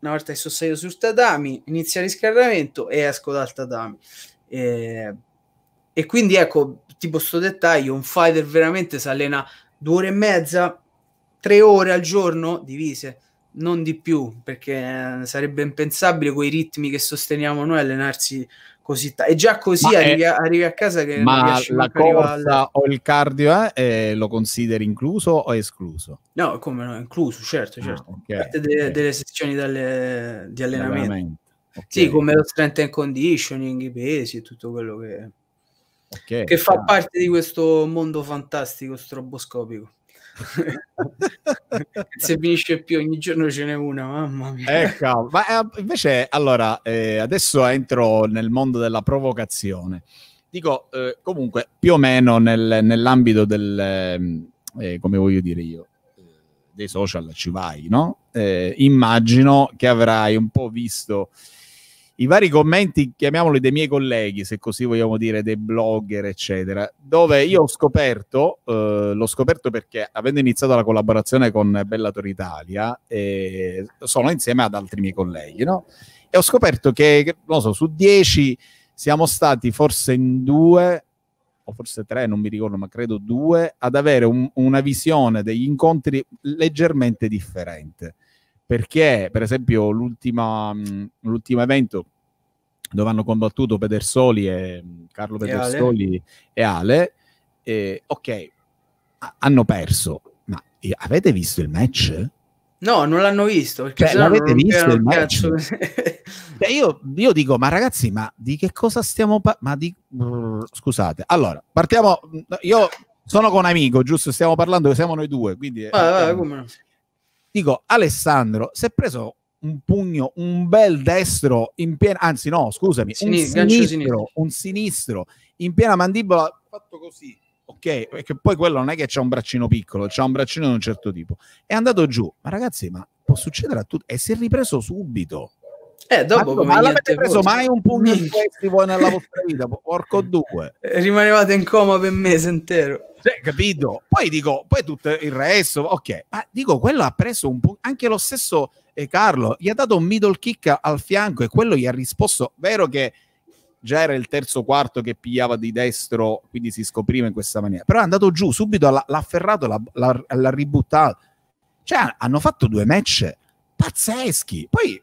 una volta che sono salito sul tatami, inizia il riscaldamento e esco dal tatami. Eh, e quindi ecco, tipo sto dettaglio, un fighter veramente si allena due ore e mezza, tre ore al giorno divise, non di più, perché eh, sarebbe impensabile quei ritmi che sosteniamo noi allenarsi così tanto. E già così arrivi, è, arrivi, a casa che ma la corsa o il cardio eh, lo consideri incluso o escluso? No, come no, incluso, certo, ah, certo. Ah, okay, Parte de- okay. delle sezioni dalle, di allenamento. Okay. Sì, come lo strength and conditioning, i pesi, e tutto quello che okay. che fa parte di questo mondo fantastico stroboscopico. se finisce più ogni giorno ce n'è una mamma mia ecco ma eh, invece allora eh, adesso entro nel mondo della provocazione dico eh, comunque più o meno nel, nell'ambito del ehm, eh, come voglio dire io eh, dei social ci vai no eh, immagino che avrai un po' visto i vari commenti, chiamiamoli dei miei colleghi, se così vogliamo dire, dei blogger, eccetera, dove io ho scoperto, eh, l'ho scoperto perché avendo iniziato la collaborazione con Bellator Italia, eh, sono insieme ad altri miei colleghi, no? E ho scoperto che, non so, su dieci siamo stati forse in due, o forse tre, non mi ricordo, ma credo due, ad avere un, una visione degli incontri leggermente differente perché per esempio mm, l'ultimo evento dove hanno combattuto Pedersoli e mm, Carlo Pedersoli e Ale, e Ale e, ok, hanno perso, ma avete visto il match? No, non l'hanno visto. Perché cioè, l'avete visto il match? Beh, cioè, io, io, dico, ma ragazzi, ma di che cosa stiamo parlando? Scusate, allora, partiamo. Mm, io sono con un amico, giusto? Stiamo parlando, siamo noi due, quindi... Ah, eh, ah, come dico Alessandro si è preso un pugno, un bel destro in piena, anzi no, scusami, sinistro, un, sinistro, sinistro. un sinistro in piena mandibola fatto così, ok? Perché poi quello non è che c'è un braccino piccolo, c'è un braccino di un certo tipo. È andato giù, ma ragazzi, ma può succedere a tutti e si è ripreso subito. Eh, dopo ma, ma l'avete preso voi. mai un pugno di questi voi nella vostra vita? Porco due. Eh, rimanevate in coma per mese intero cioè, capito? Poi dico, poi tutto il resto, ok, ma dico, quello ha preso un po', anche lo stesso eh, Carlo, gli ha dato un middle kick al fianco e quello gli ha risposto, vero che già era il terzo quarto che pigliava di destro, quindi si scopriva in questa maniera, però è andato giù, subito l'ha afferrato, l'ha ributtato, cioè hanno fatto due match pazzeschi, poi...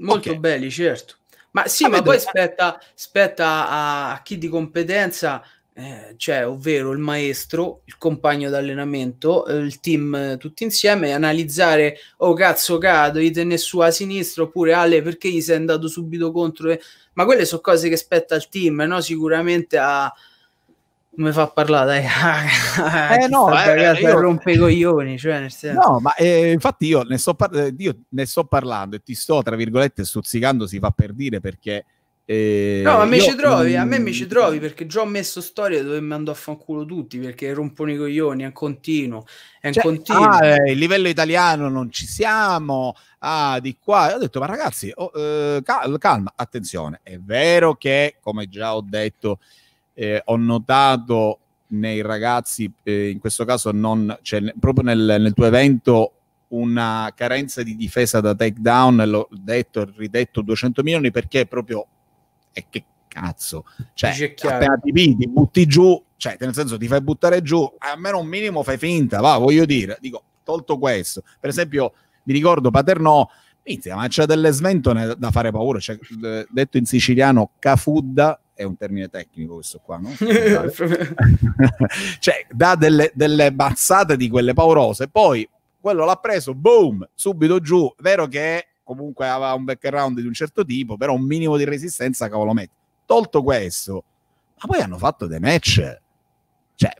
Molto okay. belli, certo. Ma sì, Vabbè, ma poi aspetta, spetta, a chi di competenza eh, cioè ovvero il maestro, il compagno d'allenamento, eh, il team eh, tutti insieme, analizzare, oh cazzo cado, tenne su a sinistra, oppure Ale perché gli sei andato subito contro, ma quelle sono cose che spetta al team, no? sicuramente a... Come fa parlare, dai. eh no, ragazzi, io... rompe i coglioni, cioè nel senso. No, ma infatti io ne, sto par- io ne sto parlando e ti sto, tra virgolette, stuzzicando, si fa per dire, perché Ehm, no, a me ci trovi, a me mi ci mm, trovi perché già ho messo storie dove mi andò a fanculo tutti perché rompono i coglioni, è un continuo, è un cioè, continuo. Ah, eh, il livello italiano non ci siamo, ah, di qua. Ho detto, ma ragazzi, oh, eh, calma, attenzione, è vero che, come già ho detto, eh, ho notato nei ragazzi, eh, in questo caso non, cioè, proprio nel, nel tuo evento una carenza di difesa da takedown, l'ho detto ridetto 200 milioni perché proprio e che cazzo, cioè appena ti pidi, butti giù, cioè nel senso ti fai buttare giù, almeno un minimo fai finta, va, voglio dire, dico, tolto questo, per esempio mi ricordo Paternò, inizia, ma c'è delle sventone da fare paura, cioè, detto in siciliano, cafudda, è un termine tecnico questo qua, no? cioè, dà delle, delle bazzate di quelle paurose, poi quello l'ha preso, boom, subito giù, vero che comunque aveva un background di un certo tipo, però un minimo di resistenza cavolo metti. Tolto questo, ma poi hanno fatto dei match, cioè,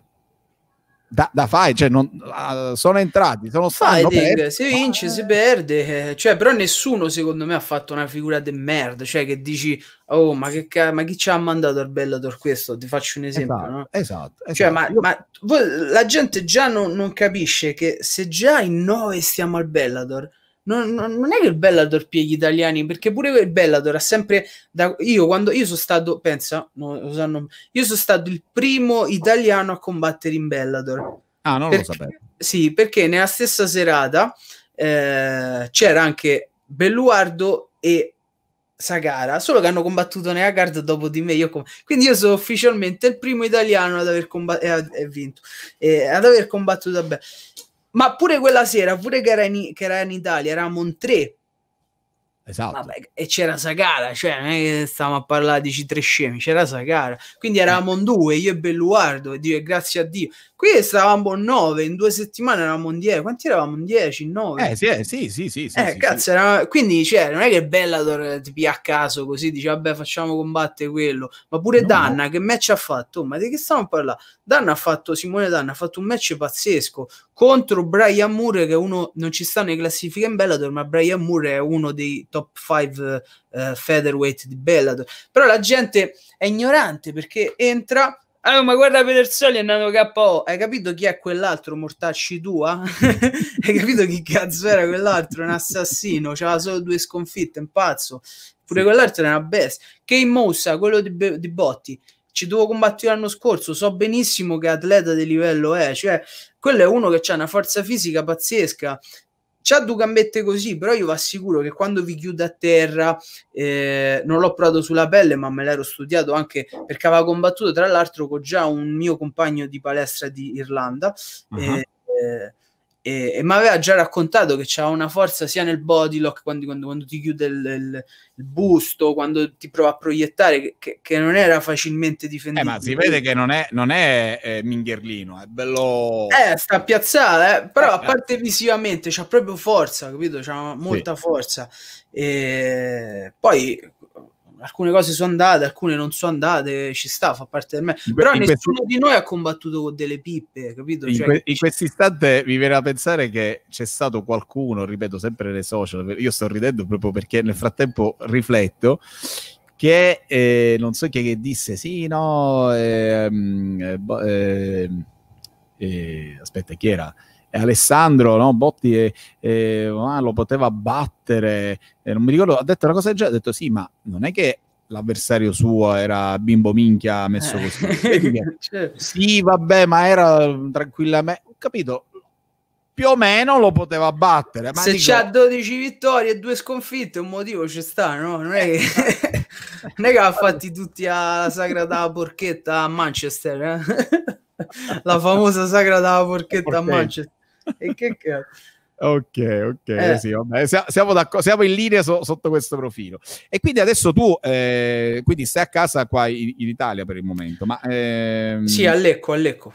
da, da fai, cioè, non, uh, sono entrati, sono stati... Si vince, ah. si perde, eh, cioè, però nessuno secondo me ha fatto una figura di merda, cioè che dici, oh, ma, che ma chi ci ha mandato al Bellator questo? Ti faccio un esempio, esatto, no? Esatto, cioè, esatto. Cioè, ma, ma voi, la gente già non, non, capisce che se già in 9 stiamo al Bellator, non, non, non, è che il Bellador pieghi italiani, perché pure il Bellator ha sempre. Da, io quando io sono stato, pensa, no, sanno, io sono stato il primo italiano a combattere in Bellator. Ah, non perché, lo sapevo. Sì, perché nella stessa serata eh, c'era anche Belluardo e Sagara, solo che hanno combattuto nella card dopo di me. Io com- Quindi io sono ufficialmente il primo italiano ad aver, combattuto, eh, eh, vinto, eh, ad aver combattuto a Bellador ma pure quella sera, pure che era in, che era in Italia, eravamo in tre. Esatto. Vabbè, e c'era Sagara, cioè non è che stavamo a parlare di c scemi, c'era Sagara. Quindi eravamo eh. in due, io e Belluardo, e dire grazie a Dio. Qui stavamo in nove, in due settimane eravamo in dieci. Quanti eravamo in dieci? In nove? Eh sì, eh, sì, sì, sì, sì, eh, sì, cazzo, sì. Eravamo... Quindi cioè, non è che Bellator ti pia a caso così, dice vabbè facciamo combattere quello. Ma pure no, Danna, no. che match ha fatto? Oh, ma di che stiamo a parlare? Danna ha fatto, Simone Danna ha fatto un match pazzesco contro Brian Moore, che uno non ci sta nelle classifiche in Bellator, ma Brian Moore è uno dei top 5 uh, eh, featherweight di Bellator. Però la gente è ignorante perché entra Ah, ma guarda Pedersoli è nato KO. Hai capito chi è quell'altro mortacci tua? Hai capito chi cazzo era quell'altro? Un assassino, c'aveva solo due sconfitte, un pazzo. Pure sì. quell'altro era una bestia. Kane Moussa, quello di, di Botti ci dovevo combattere l'anno scorso, so benissimo che atleta di livello è, cioè quello è uno che ha una forza fisica pazzesca. C'ha due gambette così, però io vi assicuro che quando vi chiude a terra, eh, non l'ho provato sulla pelle, ma me l'ero studiato anche perché aveva combattuto tra l'altro con già un mio compagno di palestra di Irlanda. Uh-huh. Eh, e, e mi aveva già raccontato che c'ha una forza sia nel body lock, quando, quando, quando ti chiude il, il, il, busto, quando ti prova a proiettare, che, che non era facilmente difendibile. Eh, ma si vede che non è, non è eh, mingherlino, è bello... Eh, sta piazzata, eh. però a eh, eh. parte visivamente c'ha proprio forza, capito? C'ha molta sì. forza. E poi alcune cose sono andate, alcune non sono andate, ci sta, fa parte del me. Però in nessuno questi... di noi ha combattuto con delle pippe, capito? Cioè, in, que- in questo istante mi viene a pensare che c'è stato qualcuno, ripeto sempre nei social, io sto ridendo proprio perché nel frattempo rifletto, che eh, non so chi è che disse, sì, no, ehm, eh, ehm, eh, aspetta, chi era? Eh, Alessandro no? Botti e, eh, e, eh, ah, lo poteva battere, e non mi ricordo, ha detto una cosa già, ha detto sì, ma non è che l'avversario suo era bimbo minchia messo così. Certo. sì, vabbè, ma era tranquillamente, ho capito, più o meno lo poteva battere. Ma Se dico... c'ha 12 vittorie e 2 sconfitte, un motivo ci sta, no? Non è che, non è che ha fatti tutti alla sagra della porchetta a Manchester, eh? la famosa sagra della porchetta a Manchester. e che cazzo. Ok, ok, eh. sì, vabbè, siamo, siamo, in linea so sotto questo profilo. E quindi adesso tu eh, quindi stai a casa qua in, in Italia per il momento, ma... Ehm... Sì, a Lecco, a Lecco.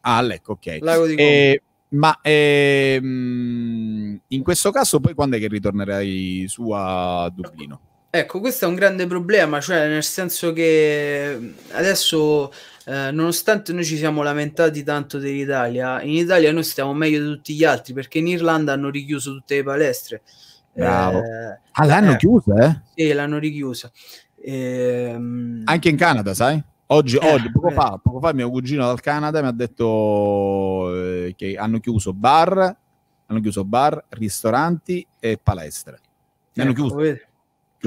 Ah, a Lecco, ok. Lago di eh, ma ehm, in questo caso poi quando è che ritornerai su a Dublino? Ecco, questo è un grande problema, cioè nel senso che adesso, eh, nonostante noi ci siamo lamentati tanto dell'Italia, in Italia noi stiamo meglio di tutti gli altri perché in Irlanda hanno richiuso tutte le palestre. Bravo. Eh, ah, l'hanno eh, chiusa? Eh? Sì, l'hanno richiusa. Ehm, Anche in Canada, sai? Oggi, eh, oggi poco, eh. fa, poco fa mio cugino dal Canada mi ha detto che hanno chiuso bar, hanno chiuso bar, ristoranti e palestre. Li hanno ecco, chiuso. Vedi?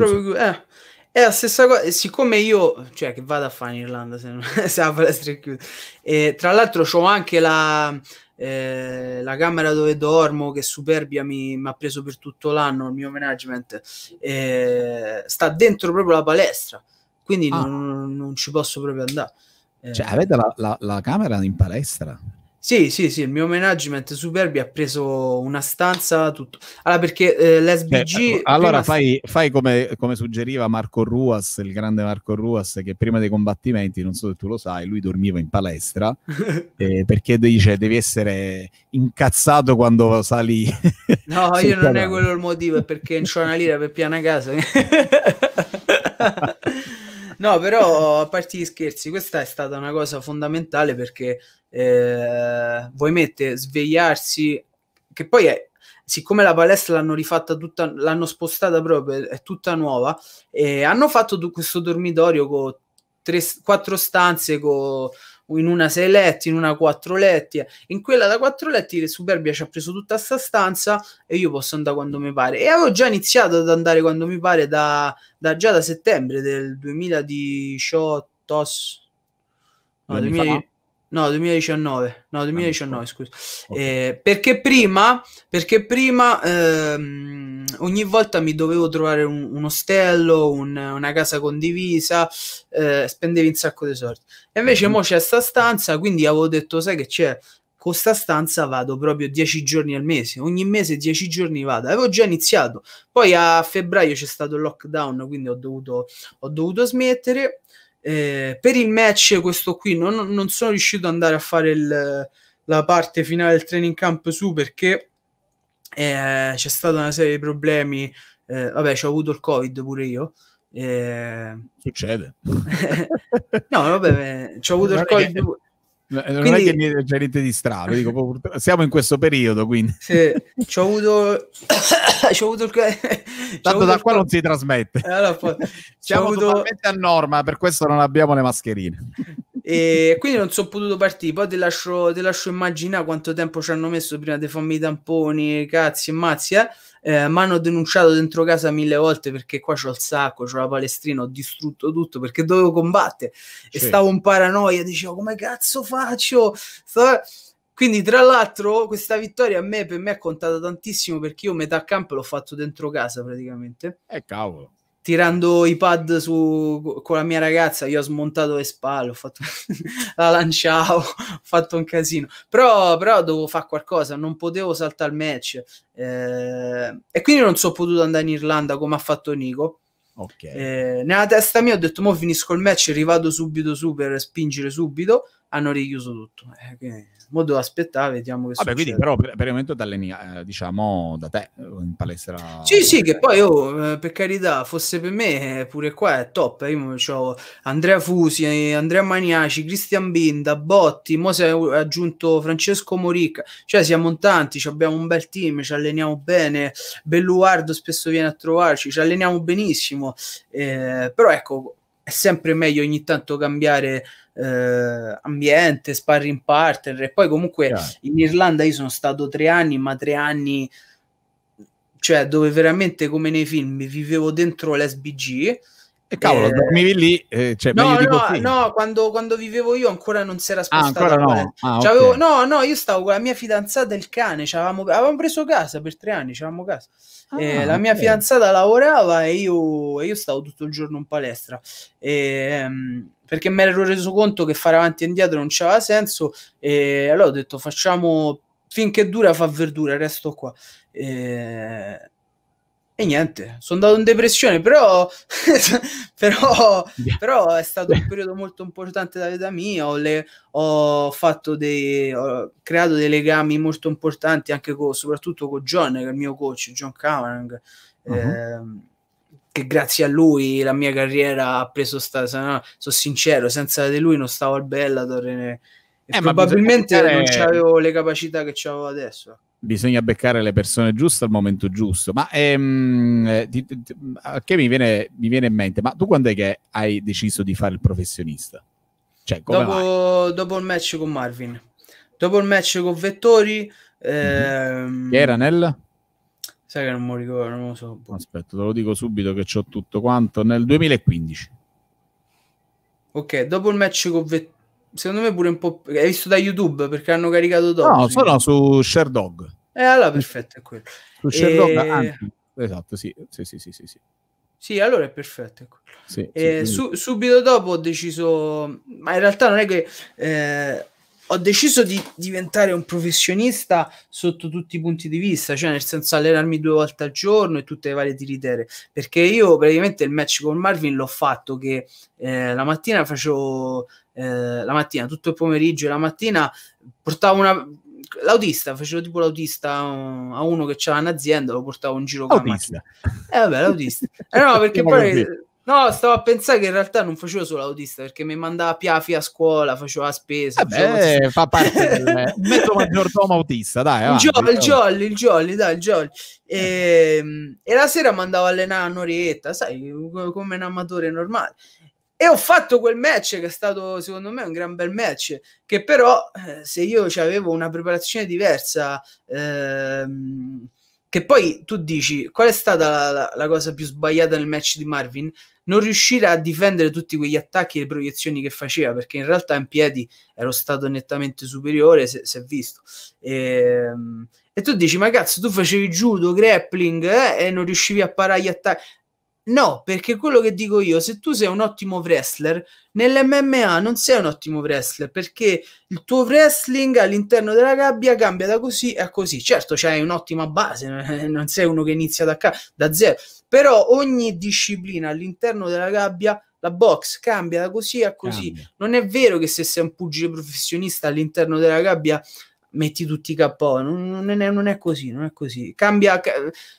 Proprio, eh. È la stessa cosa, siccome io, cioè che vado a fare in Irlanda se, non, se la palestra è chiusa, e, tra l'altro ho anche la, eh, la camera dove dormo che Superbia mi ha preso per tutto l'anno il mio management eh, sta dentro proprio la palestra quindi ah. non, non, ci posso proprio andare eh. cioè avete la, la, la camera in palestra sì, sì, sì, il mio management Superbi ha preso una stanza, tutto. Allora, perché eh, l'SBG... Beh, cioè, ecco, allora fai, fai come, come, suggeriva Marco Ruas, il grande Marco Ruas, che prima dei combattimenti, non so se tu lo sai, lui dormiva in palestra, eh, perché dice devi essere incazzato quando sali... no, io non canale. è quello il motivo, è perché non ho una lira per piano a casa. No, però a parte gli scherzi, questa è stata una cosa fondamentale perché eh, voi mette svegliarsi, che poi è, siccome la palestra l'hanno rifatta tutta, l'hanno spostata proprio, è tutta nuova, e hanno fatto questo dormitorio con quattro stanze con in una 6 letti, in una 4 letti. In quella da 4 letti, Superbia ci ha preso tutta sta stanza e io posso andare quando mi pare. E avevo già iniziato ad andare quando mi pare da, da già da settembre del 2018. No, 2000, No, 2019, no, 2019, ah, scusa. Okay. Eh, perché prima, perché prima ehm, ogni volta mi dovevo trovare un, un ostello, un, una casa condivisa, eh, spendevi un sacco di soldi. E invece mm. mo c'è sta stanza, quindi avevo detto, sai che c'è, con sta stanza vado proprio 10 giorni al mese, ogni mese 10 giorni vado. Avevo già iniziato, poi a febbraio c'è stato il lockdown, quindi ho dovuto, ho dovuto smettere eh, per il match, questo qui non, non, sono riuscito ad andare a fare il, la parte finale del training camp su perché eh, c'è stata una serie di problemi. Eh, vabbè, ci ho avuto il COVID pure io. Eh, Succede, no, vabbè, ci ho avuto il COVID. Non quindi, è che mi, c'è niente di strano, dico, siamo in questo periodo, quindi... Sì, ci ho avuto... ci ho avuto il... Tanto da il... qua non si trasmette. Eh, allora, poi, siamo avuto... totalmente a norma, per questo non abbiamo le mascherine. E quindi non sono potuto partire. Poi ti lascio, ti lascio immaginare quanto tempo ci hanno messo prima di farmi i tamponi, cazzi e mazzi. Eh? eh, mi hanno denunciato dentro casa mille volte perché qua c'ho il sacco, c'ho la palestrina, ho distrutto tutto perché dovevo combattere e stavo in paranoia, dicevo come cazzo faccio? Stavo... Quindi, tra l'altro, questa vittoria a me, per me ha contato tantissimo perché io metà campo l'ho fatto dentro casa praticamente. E eh, cavolo tirando i pad su, con la mia ragazza, io ho smontato le spalle, ho fatto, la lanciavo, ho fatto un casino. Però, però dovevo fare qualcosa, non potevo saltare il match. Eh, e quindi non sono potuto andare in Irlanda come ha fatto Nico. Okay. Eh, nella testa mia ho detto, mo finisco il match, rivado subito su per spingere subito hanno richiuso tutto. Eh, quindi, mo devo aspettare, vediamo che Vabbè, succede. quindi però per, per il momento dall'Enia, eh, diciamo, da te in palestra. Sì, sì, che poi oh, eh, per carità, fosse per me eh, pure qua è top. Io ho Andrea Fusi, eh, Andrea Maniaci, Cristian Binda, Botti, mo si è aggiunto Francesco Moric, cioè siamo in tanti, abbiamo un bel team, ci alleniamo bene, Belluardo spesso viene a trovarci, ci alleniamo benissimo, eh, però ecco, è sempre meglio ogni tanto cambiare eh, ambiente, sparring partner. E poi comunque yeah. in Irlanda io sono stato tre anni, ma tre anni, cioè dove veramente come nei film vivevo dentro l'SBG e cavolo, eh, dormivi lì, eh, cioè, no, no, no quando, quando, vivevo io ancora non si era spostata. Ah, no. Ah, okay. no, no, io stavo con la mia fidanzata e il cane, avevamo, avevamo, preso casa per tre anni, avevamo casa. Ah, eh, okay. La mia fidanzata lavorava e io, io, stavo tutto il giorno in palestra. E, um, perché mi ero reso conto che fare avanti e indietro non c'aveva senso e allora ho detto facciamo finché dura fa verdura, resto qua. E e niente, sono andato in depressione, però, però, però, è stato un periodo molto importante della vita mia, ho, le, ho, dei, ho creato dei legami molto importanti anche con, soprattutto con John, che è il mio coach, John Cameron, uh-huh. eh, che grazie a lui la mia carriera ha preso, sta, no, sono sincero, senza di lui non stavo al Bellator, né, eh, probabilmente beccare... non c'avevo le capacità che avevo adesso. Bisogna beccare le persone giuste al momento giusto. Ma ehm, eh, ti, ti, che mi viene, mi viene, in mente? Ma tu quando è che hai deciso di fare il professionista? Cioè, dopo, dopo, il match con Marvin, dopo il match con Vettori, mhm. ehm... che era nel? Sai che non mi ricordo, non lo so. Aspetta, te lo dico subito che ho tutto quanto nel 2015. Ok, dopo il match con Vettori Secondo me pure un po'. Hai visto da YouTube perché hanno caricato dopo? No, sono su Sherdog. eh, allora perfetto è quello. Su Sherdog, e... Eh, anzi, esatto, sì, sì, sì, sì, sì. sì. Sì, allora è perfetto. Sì, eh, sì, su, subito dopo ho deciso, ma in realtà non è che eh, ho deciso di diventare un professionista sotto tutti i punti di vista, cioè nel senso allenarmi due volte al giorno e tutte le varie tiritere, perché io praticamente il match con Marvin l'ho fatto che eh, la mattina facevo eh, la mattina, tutto il pomeriggio e la mattina portavo una, l'autista, facevo tipo l'autista mm, a uno che c'era un'azienda, lo portavo in giro con la l'autista. E eh, vabbè, l'autista. Eh, no, perché poi no, stavo a pensare che in realtà non facevo solo l'autista, perché mi mandava Piafi a scuola, facevo la spesa. Vabbè, eh, fa parte del mezzo maggiordomo autista, dai. Avanti, il, jolly, il jolly, il jolly, dai, il jolly. E, ehm, e la sera mi andavo a allenare un'oretta, sai, come un amatore normale. E ho fatto quel match che è stato secondo me un gran bel match, che però eh, se io avevo una preparazione diversa, ehm, che poi tu dici qual è stata la, la, la, cosa più sbagliata nel match di Marvin? Non riuscire a difendere tutti quegli attacchi e le proiezioni che faceva, perché in realtà in piedi ero stato nettamente superiore, se, se visto. E, ehm, e tu dici, ma cazzo, tu facevi judo, grappling eh, e non riuscivi a parare gli attacchi. No, perché quello che dico io, se tu sei un ottimo wrestler, nell'MMA non sei un ottimo wrestler, perché il tuo wrestling all'interno della gabbia cambia da così a così. Certo, c'hai un'ottima base, non sei uno che inizia da, ca- da zero, però ogni disciplina all'interno della gabbia la box cambia da così a così. Cambia. Non è vero che se sei un pugile professionista all'interno della gabbia metti tutti i KO. Non, non, è, non, è, così, non è così. Cambia,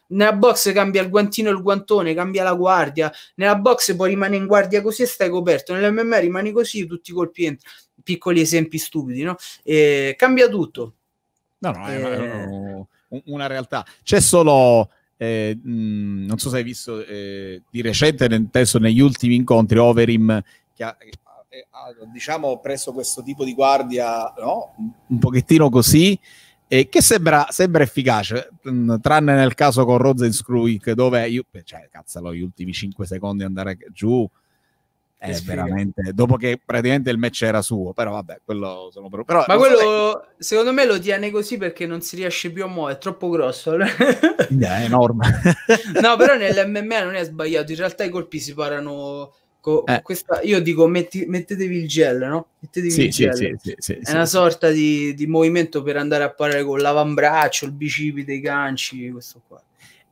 nella box cambia il guantino e il guantone, cambia la guardia. Nella box poi rimane in guardia così e stai coperto. Nell'MMA rimani così, tutti i colpi entrano. Piccoli esempi stupidi, no? E cambia tutto. No, no, è una eh. realtà. C'è solo... Eh, mh, mm, non so se hai visto eh, di recente, nel, negli ultimi incontri, Overim che ha, Ah, diciamo presso questo tipo di guardia no? un pochettino così eh, che sembra, sembra efficace mm, tranne nel caso con Rosen Kruik dove io, cioè, cazzalo, gli ultimi 5 secondi andare giù è veramente dopo che praticamente il match era suo però vabbè quello sono per... però ma quello è... secondo me lo tiene così perché non si riesce più a muovere è troppo grosso eh, è enorme no però nell'MMA non è sbagliato in realtà i colpi si parano Co- eh. questa, io dico metti, mettetevi il gel, no? Mettetevi sì, il sì, gel. Sì, è una sorta di, di, movimento per andare a parlare con l'avambraccio, il bicipite, i ganci, questo qua.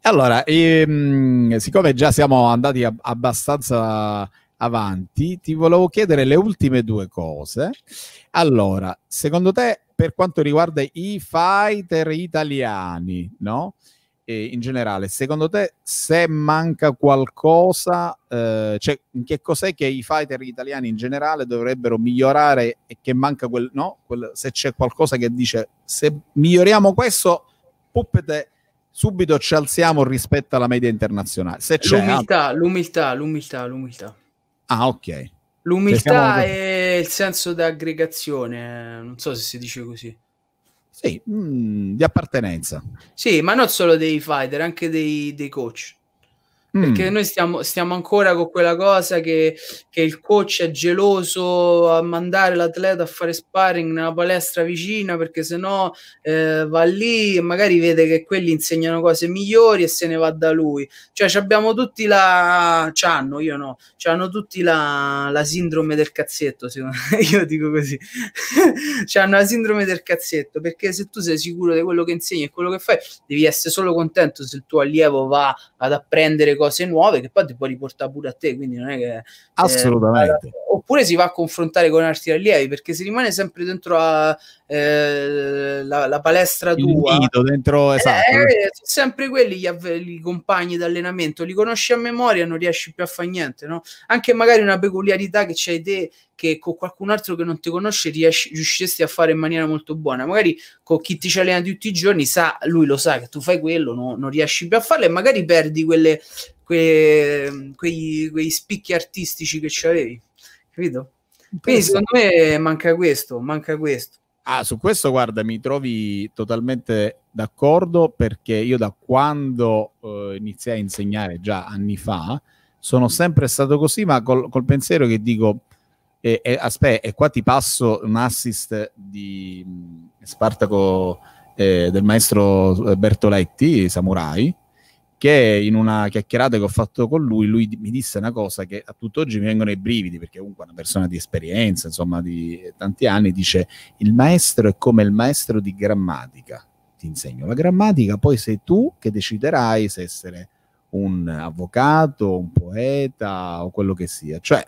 Allora, ehm, siccome già siamo andati a, abbastanza avanti, ti volevo chiedere le ultime due cose. Allora, secondo te, per quanto riguarda i fighter italiani, no? eh, in generale, secondo te se manca qualcosa, eh, cioè che cos'è che i fighter italiani in generale dovrebbero migliorare e che manca quel, no? Quel, se c'è qualcosa che dice se miglioriamo questo, puppete subito ci alziamo rispetto alla media internazionale. Se c'è, l'umiltà, altro... l'umiltà, l'umiltà, l'umiltà. Ah, ok. L'umiltà cioè, è il senso d'aggregazione, non so se si dice così sì, mh, mm, di appartenenza. Sì, ma non solo dei fighter, anche dei, dei coach. Perché mm. noi stiamo, stiamo, ancora con quella cosa che, che, il coach è geloso a mandare l'atleta a fare sparring nella palestra vicina perché sennò eh, va lì e magari vede che quelli insegnano cose migliori e se ne va da lui. Cioè abbiamo tutti la... C'hanno, io no. C'hanno tutti la, la sindrome del cazzetto, secondo me. io dico così. C'hanno la sindrome del cazzetto perché se tu sei sicuro di quello che insegni e quello che fai, devi essere solo contento se il tuo allievo va ad apprendere cose nuove che poi ti puoi riportare pure a te, quindi non è che... Eh, Assolutamente. Eh, oppure si va a confrontare con altri allievi, perché si rimane sempre dentro a, eh, la, la, palestra Il tua... Nido, dentro, eh, esatto. Eh, sono sempre quelli gli, av- gli compagni d'allenamento, li conosci a memoria, non riesci più a fare niente, no? Anche magari una peculiarità che c'hai te che con qualcun altro che non ti conosce riesci, riusciresti a fare in maniera molto buona. Magari con chi ti ci allena tutti i giorni, sa, lui lo sa che tu fai quello, no, non riesci più a farlo e magari perdi quelle, que, quei, quei spicchi artistici che c'avevi, capito? Quindi secondo me manca questo, manca questo. Ah, su questo guarda, mi trovi totalmente d'accordo perché io da quando eh, iniziai a insegnare già anni fa sono sempre stato così, ma col, col pensiero che dico e, e, aspetta, e qua ti passo un assist di mm, Spartaco eh, del maestro eh, Bertoletti, Samurai, che in una chiacchierata che ho fatto con lui, lui mi disse una cosa che a tutt'oggi mi vengono i brividi, perché comunque è una persona di esperienza, insomma, di tanti anni, dice il maestro è come il maestro di grammatica, ti insegno la grammatica, poi sei tu che deciderai se essere un avvocato, un poeta o quello che sia. Cioè,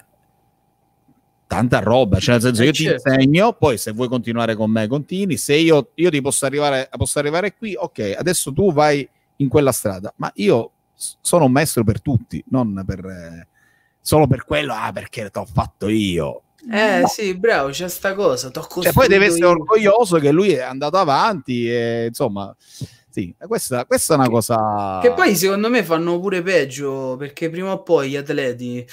tanta roba, cioè nel senso io eh, ti certo. insegno, poi se vuoi continuare con me continui, se io, io ti posso arrivare, posso arrivare qui, ok, adesso tu vai in quella strada, ma io sono un maestro per tutti, non per, eh, solo per quello, ah perché l'ho fatto io. Eh no. sì, bravo, c'è sta cosa. Cioè, poi deve essere io. orgoglioso che lui è andato avanti, e, insomma... Sì, questa, questa è una cosa... Che poi secondo me fanno pure peggio, perché prima o poi gli atleti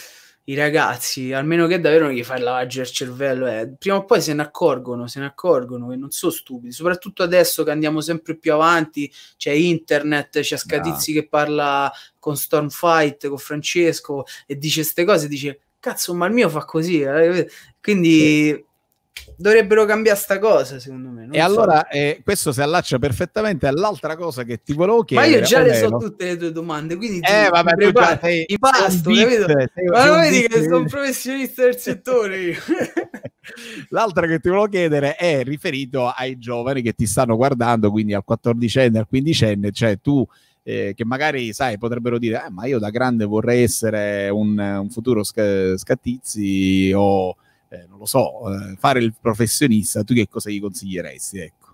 i ragazzi, almeno che davvero non gli fai lavaggi al cervello, eh, prima o poi se ne accorgono, se ne accorgono che non sono stupidi, soprattutto adesso che andiamo sempre più avanti, c'è internet, c'è Scatizzi no. che parla con Stormfight, con Francesco e dice queste cose, dice cazzo ma il mio fa così, eh? quindi... Sì dovrebbero cambiare sta cosa, secondo me. e so. allora eh, questo si allaccia perfettamente all'altra cosa che ti volevo chiedere. Ma io già le so tutte le tue domande, quindi eh, ti, vabbè, ti già sei, impasto, sei capito? sei Ma lo vedi che sono un professionista del settore io. L'altra che ti volevo chiedere è riferito ai giovani che ti stanno guardando, quindi al 14enne, al 15enne, cioè tu eh, che magari, sai, potrebbero dire, eh, ma io da grande vorrei essere un, un futuro sc- scattizzi o eh, non lo so, eh, fare il professionista, tu che cosa gli consiglieresti? Ecco.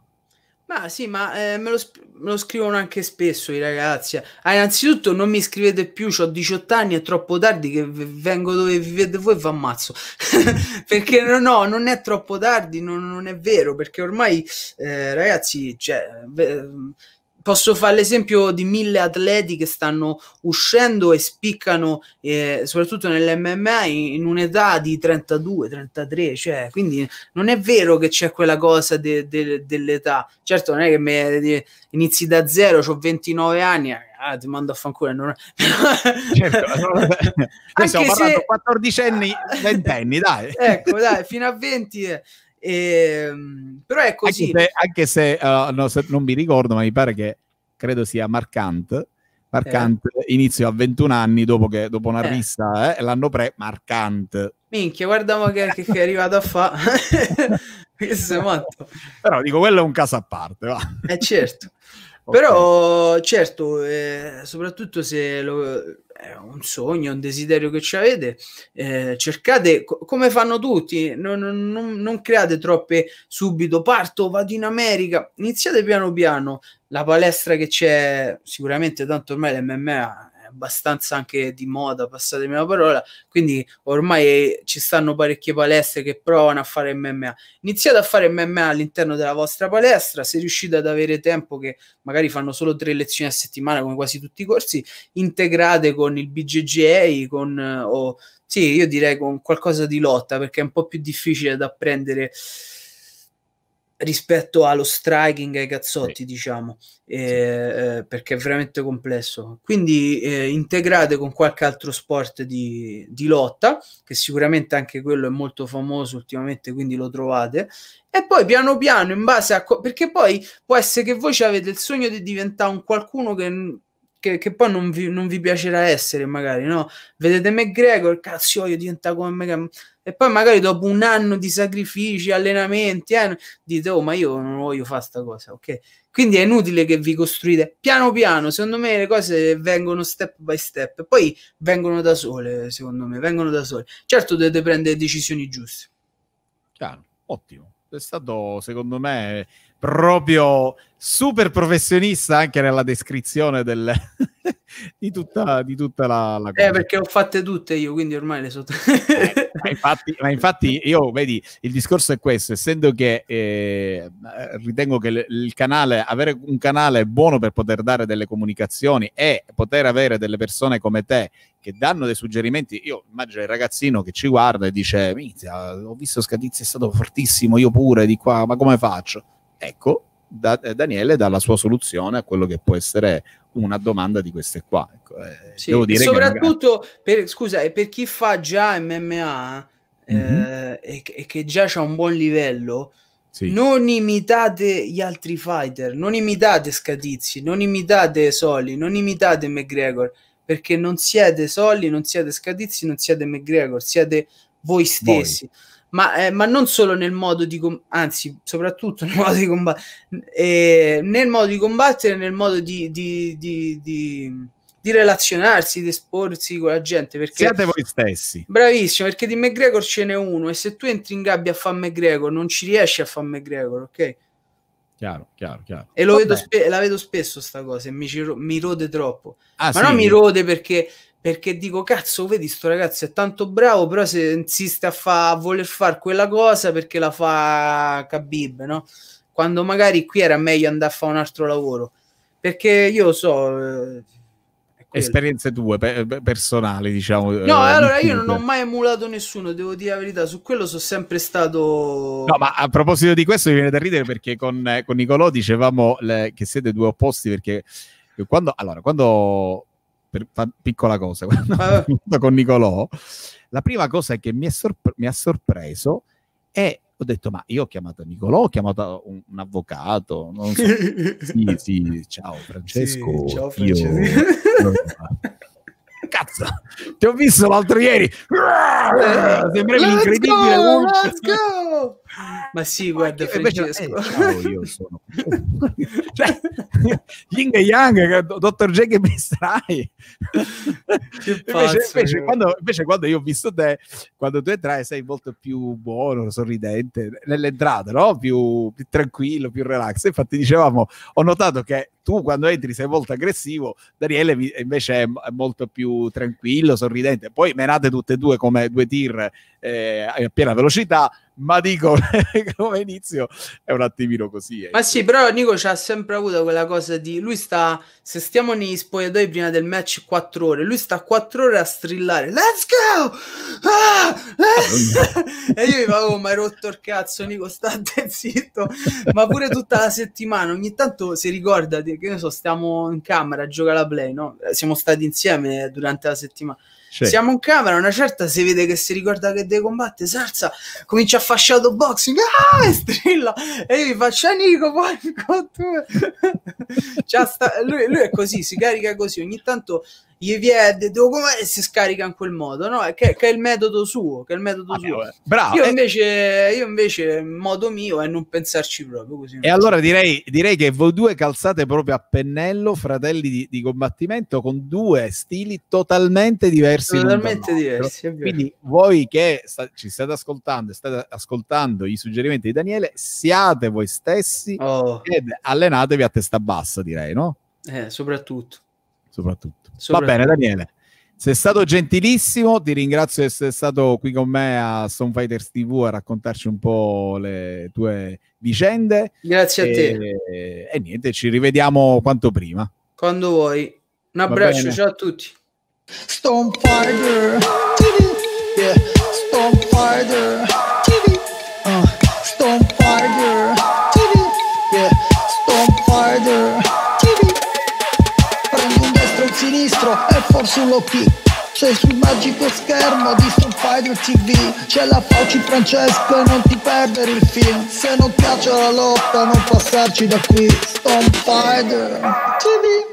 Ma sì, ma eh, me, lo me, lo scrivono anche spesso i ragazzi. Eh. Ah, innanzitutto non mi scrivete più, ho 18 anni, è troppo tardi che vengo dove vivete voi e vi ammazzo. perché no, no, non è troppo tardi, non, non è vero, perché ormai, eh, ragazzi, cioè, posso fare l'esempio di mille atleti che stanno uscendo e spiccano, eh, soprattutto nell'MMA, in, un'età di 32, 33, cioè, quindi non è vero che c'è quella cosa de, de, dell'età. Certo, non è che me, de, eh, inizi da zero, ho 29 anni, eh, ah, ti mando a fanculo. Non... certo, allora, stiamo parlando se... 14 anni, 20 anni, dai. ecco, dai, fino a 20. Eh. Ehm, però è così. Anche se, anche se, uh, no, se, non mi ricordo, ma mi pare che credo sia Marcant. Marcant eh. inizio a 21 anni dopo, che, dopo una eh. rissa eh, l'hanno pre Marcant. Minchia, guardiamo che, che, che, è arrivato a fare. Questo è matto. Però dico, quello è un caso a parte, va. Eh certo. Però certo, eh, soprattutto se lo, è un sogno, un desiderio che ci avete, eh, cercate co- come fanno tutti, non, non, non, create troppe subito, parto, vado in America, iniziate piano piano, la palestra che c'è sicuramente, tanto ormai l'MMA abbastanza anche di moda, passatemi la parola, quindi ormai ci stanno parecchie palestre che provano a fare MMA. Iniziate a fare MMA all'interno della vostra palestra, se riuscite ad avere tempo che magari fanno solo tre lezioni a settimana come quasi tutti i corsi, integrate con il BGGA, con... Eh, o, sì, io direi con qualcosa di lotta perché è un po' più difficile da apprendere rispetto allo striking ai cazzotti, sì. diciamo, eh, sì. Eh, perché è veramente complesso. Quindi eh, integrate con qualche altro sport di, di, lotta, che sicuramente anche quello è molto famoso ultimamente, quindi lo trovate. E poi piano piano, in base a... perché poi può essere che voi avete il sogno di diventare un qualcuno che... Che, che poi non vi, non vi, piacerà essere, magari no? Vedete McGregor, cazzo, io diventa come McGregor e poi magari dopo un anno di sacrifici, allenamenti, eh, dite oh ma io non voglio fare questa cosa, ok? Quindi è inutile che vi costruite piano piano, secondo me le cose vengono step by step, poi vengono da sole, secondo me, vengono da sole. Certo dovete prendere decisioni giuste. Chiaro, ottimo. È stato secondo me proprio super professionista anche nella descrizione del, di, tutta, di tutta, la, la eh, cosa. Eh, perché ho fatte tutte io, quindi ormai le so eh, ma, infatti, ma, infatti, io, vedi, il discorso è questo, essendo che eh, ritengo che il canale, avere un canale buono per poter dare delle comunicazioni e poter avere delle persone come te che danno dei suggerimenti, io immagino il ragazzino che ci guarda e dice, minchia, ho visto Scadizzi è stato fortissimo, io pure, di qua, ma come faccio? Ecco, da, eh, Daniele dà la sua soluzione a quello che può essere una domanda di queste qua. Ecco, eh, sì, devo dire soprattutto magari... per, scusa, per chi fa già MMA mm-hmm. Eh, e, e, che già ha un buon livello, sì. non imitate gli altri fighter, non imitate Scatizzi, non imitate Soli, non imitate McGregor, perché non siete Soli, non siete Scatizzi, non siete McGregor, siete voi stessi. Voi ma, eh, ma, non solo nel modo di combattere, anzi, soprattutto nel modo di combattere, eh, nel modo di combattere, nel modo di, di, di, di, relazionarsi, di esporsi con la gente. Perché, Siate voi stessi. Bravissimo, perché di McGregor ce n'è uno e se tu entri in gabbia a fare McGregor non ci riesci a fare McGregor, ok? Chiaro, chiaro, chiaro. E vedo spe- la vedo spesso sta cosa e mi, ro- mi rode troppo. Ah, ma sì, non mi rode perché perché dico cazzo vedi sto ragazzo è tanto bravo però se insiste a, fa, a voler fare quella cosa perché la fa Khabib no? quando magari qui era meglio andare a fare un altro lavoro perché io so eh, esperienze tue pe- personali diciamo eh, no eh, allora io non ho mai emulato nessuno devo dire la verità su quello sono sempre stato no ma a proposito di questo mi viene da ridere perché con, eh, con Nicolò dicevamo le, che siete due opposti perché quando allora quando per, fa, piccola cosa, quando ho eh. con Nicolò, la prima cosa che mi, sorpre- mi ha sorpreso è ho detto ma io ho chiamato Nicolò, ho chiamato un, un avvocato, non so. sì, sì, ciao Francesco. Sì, ciao Francesco. Io... Cazzo, ti ho visto l'altro ieri. Eh. Sembrava incredibile. Go, ma sì, guarda, io, Francesco. Invece, eh, io sono. cioè, Ying e Yang, Dottor Jekyll e Mistrai. Invece, invece, eh. quando, invece, quando, io ho visto te, quando tu entrai sei molto più buono, sorridente, nell'entrata, no? più, più tranquillo, più relax. Infatti dicevamo, ho notato che tu quando entri sei molto aggressivo, Daniele invece è, molto più tranquillo, sorridente. Poi menate tutte e due come due tir eh, a piena velocità, ma dico come inizio è un attimino così. Eh. Ma sì, però Nico ci ha sempre avuto quella cosa di lui sta, se stiamo negli spogliatoi prima del match quattro ore, lui sta quattro ore a strillare Let's go! Ah, let's... e io mi facevo, oh, ma hai rotto il cazzo Nico, state zitto, ma pure tutta la settimana, ogni tanto si ricorda che ne so, stiamo in camera a giocare alla play, no? Siamo stati insieme durante la settimana cioè. Siamo in camera, una certa si vede che si ricorda che deve combattere, Sarsa comincia a fare shadow boxing, ah, e strilla, e io gli faccio, eh, Nico, porco tu. cioè, sta, lui, lui è così, si carica così, ogni tanto gli viene come e si scarica in quel modo, no? Che, che è il metodo suo, che è il metodo Vabbè, ah, suo. Bravo. Io invece, io invece, il modo mio è non pensarci proprio così. E allora direi, direi, che voi due calzate proprio a pennello, fratelli di, di combattimento, con due stili totalmente diversi. Totalmente diversi. Quindi voi che sta, ci state ascoltando, e state ascoltando i suggerimenti di Daniele, siate voi stessi oh. ed allenatevi a testa bassa, direi, no? Eh, soprattutto soprattutto. Va bene, Daniele. Sei stato gentilissimo, ti ringrazio di essere stato qui con me a Stone Fighters TV a raccontarci un po' le tue vicende. Grazie e, a te. E, e, niente, ci rivediamo quanto prima. Quando vuoi. Un abbraccio, ciao a tutti. Stone Yeah. Stone Fighter. forse Forsulo P sei sul magico schermo di Street Fighter TV C'è la Fauci Francesco e non ti perdere il film Se non piace la lotta non passarci da qui Street Fighter TV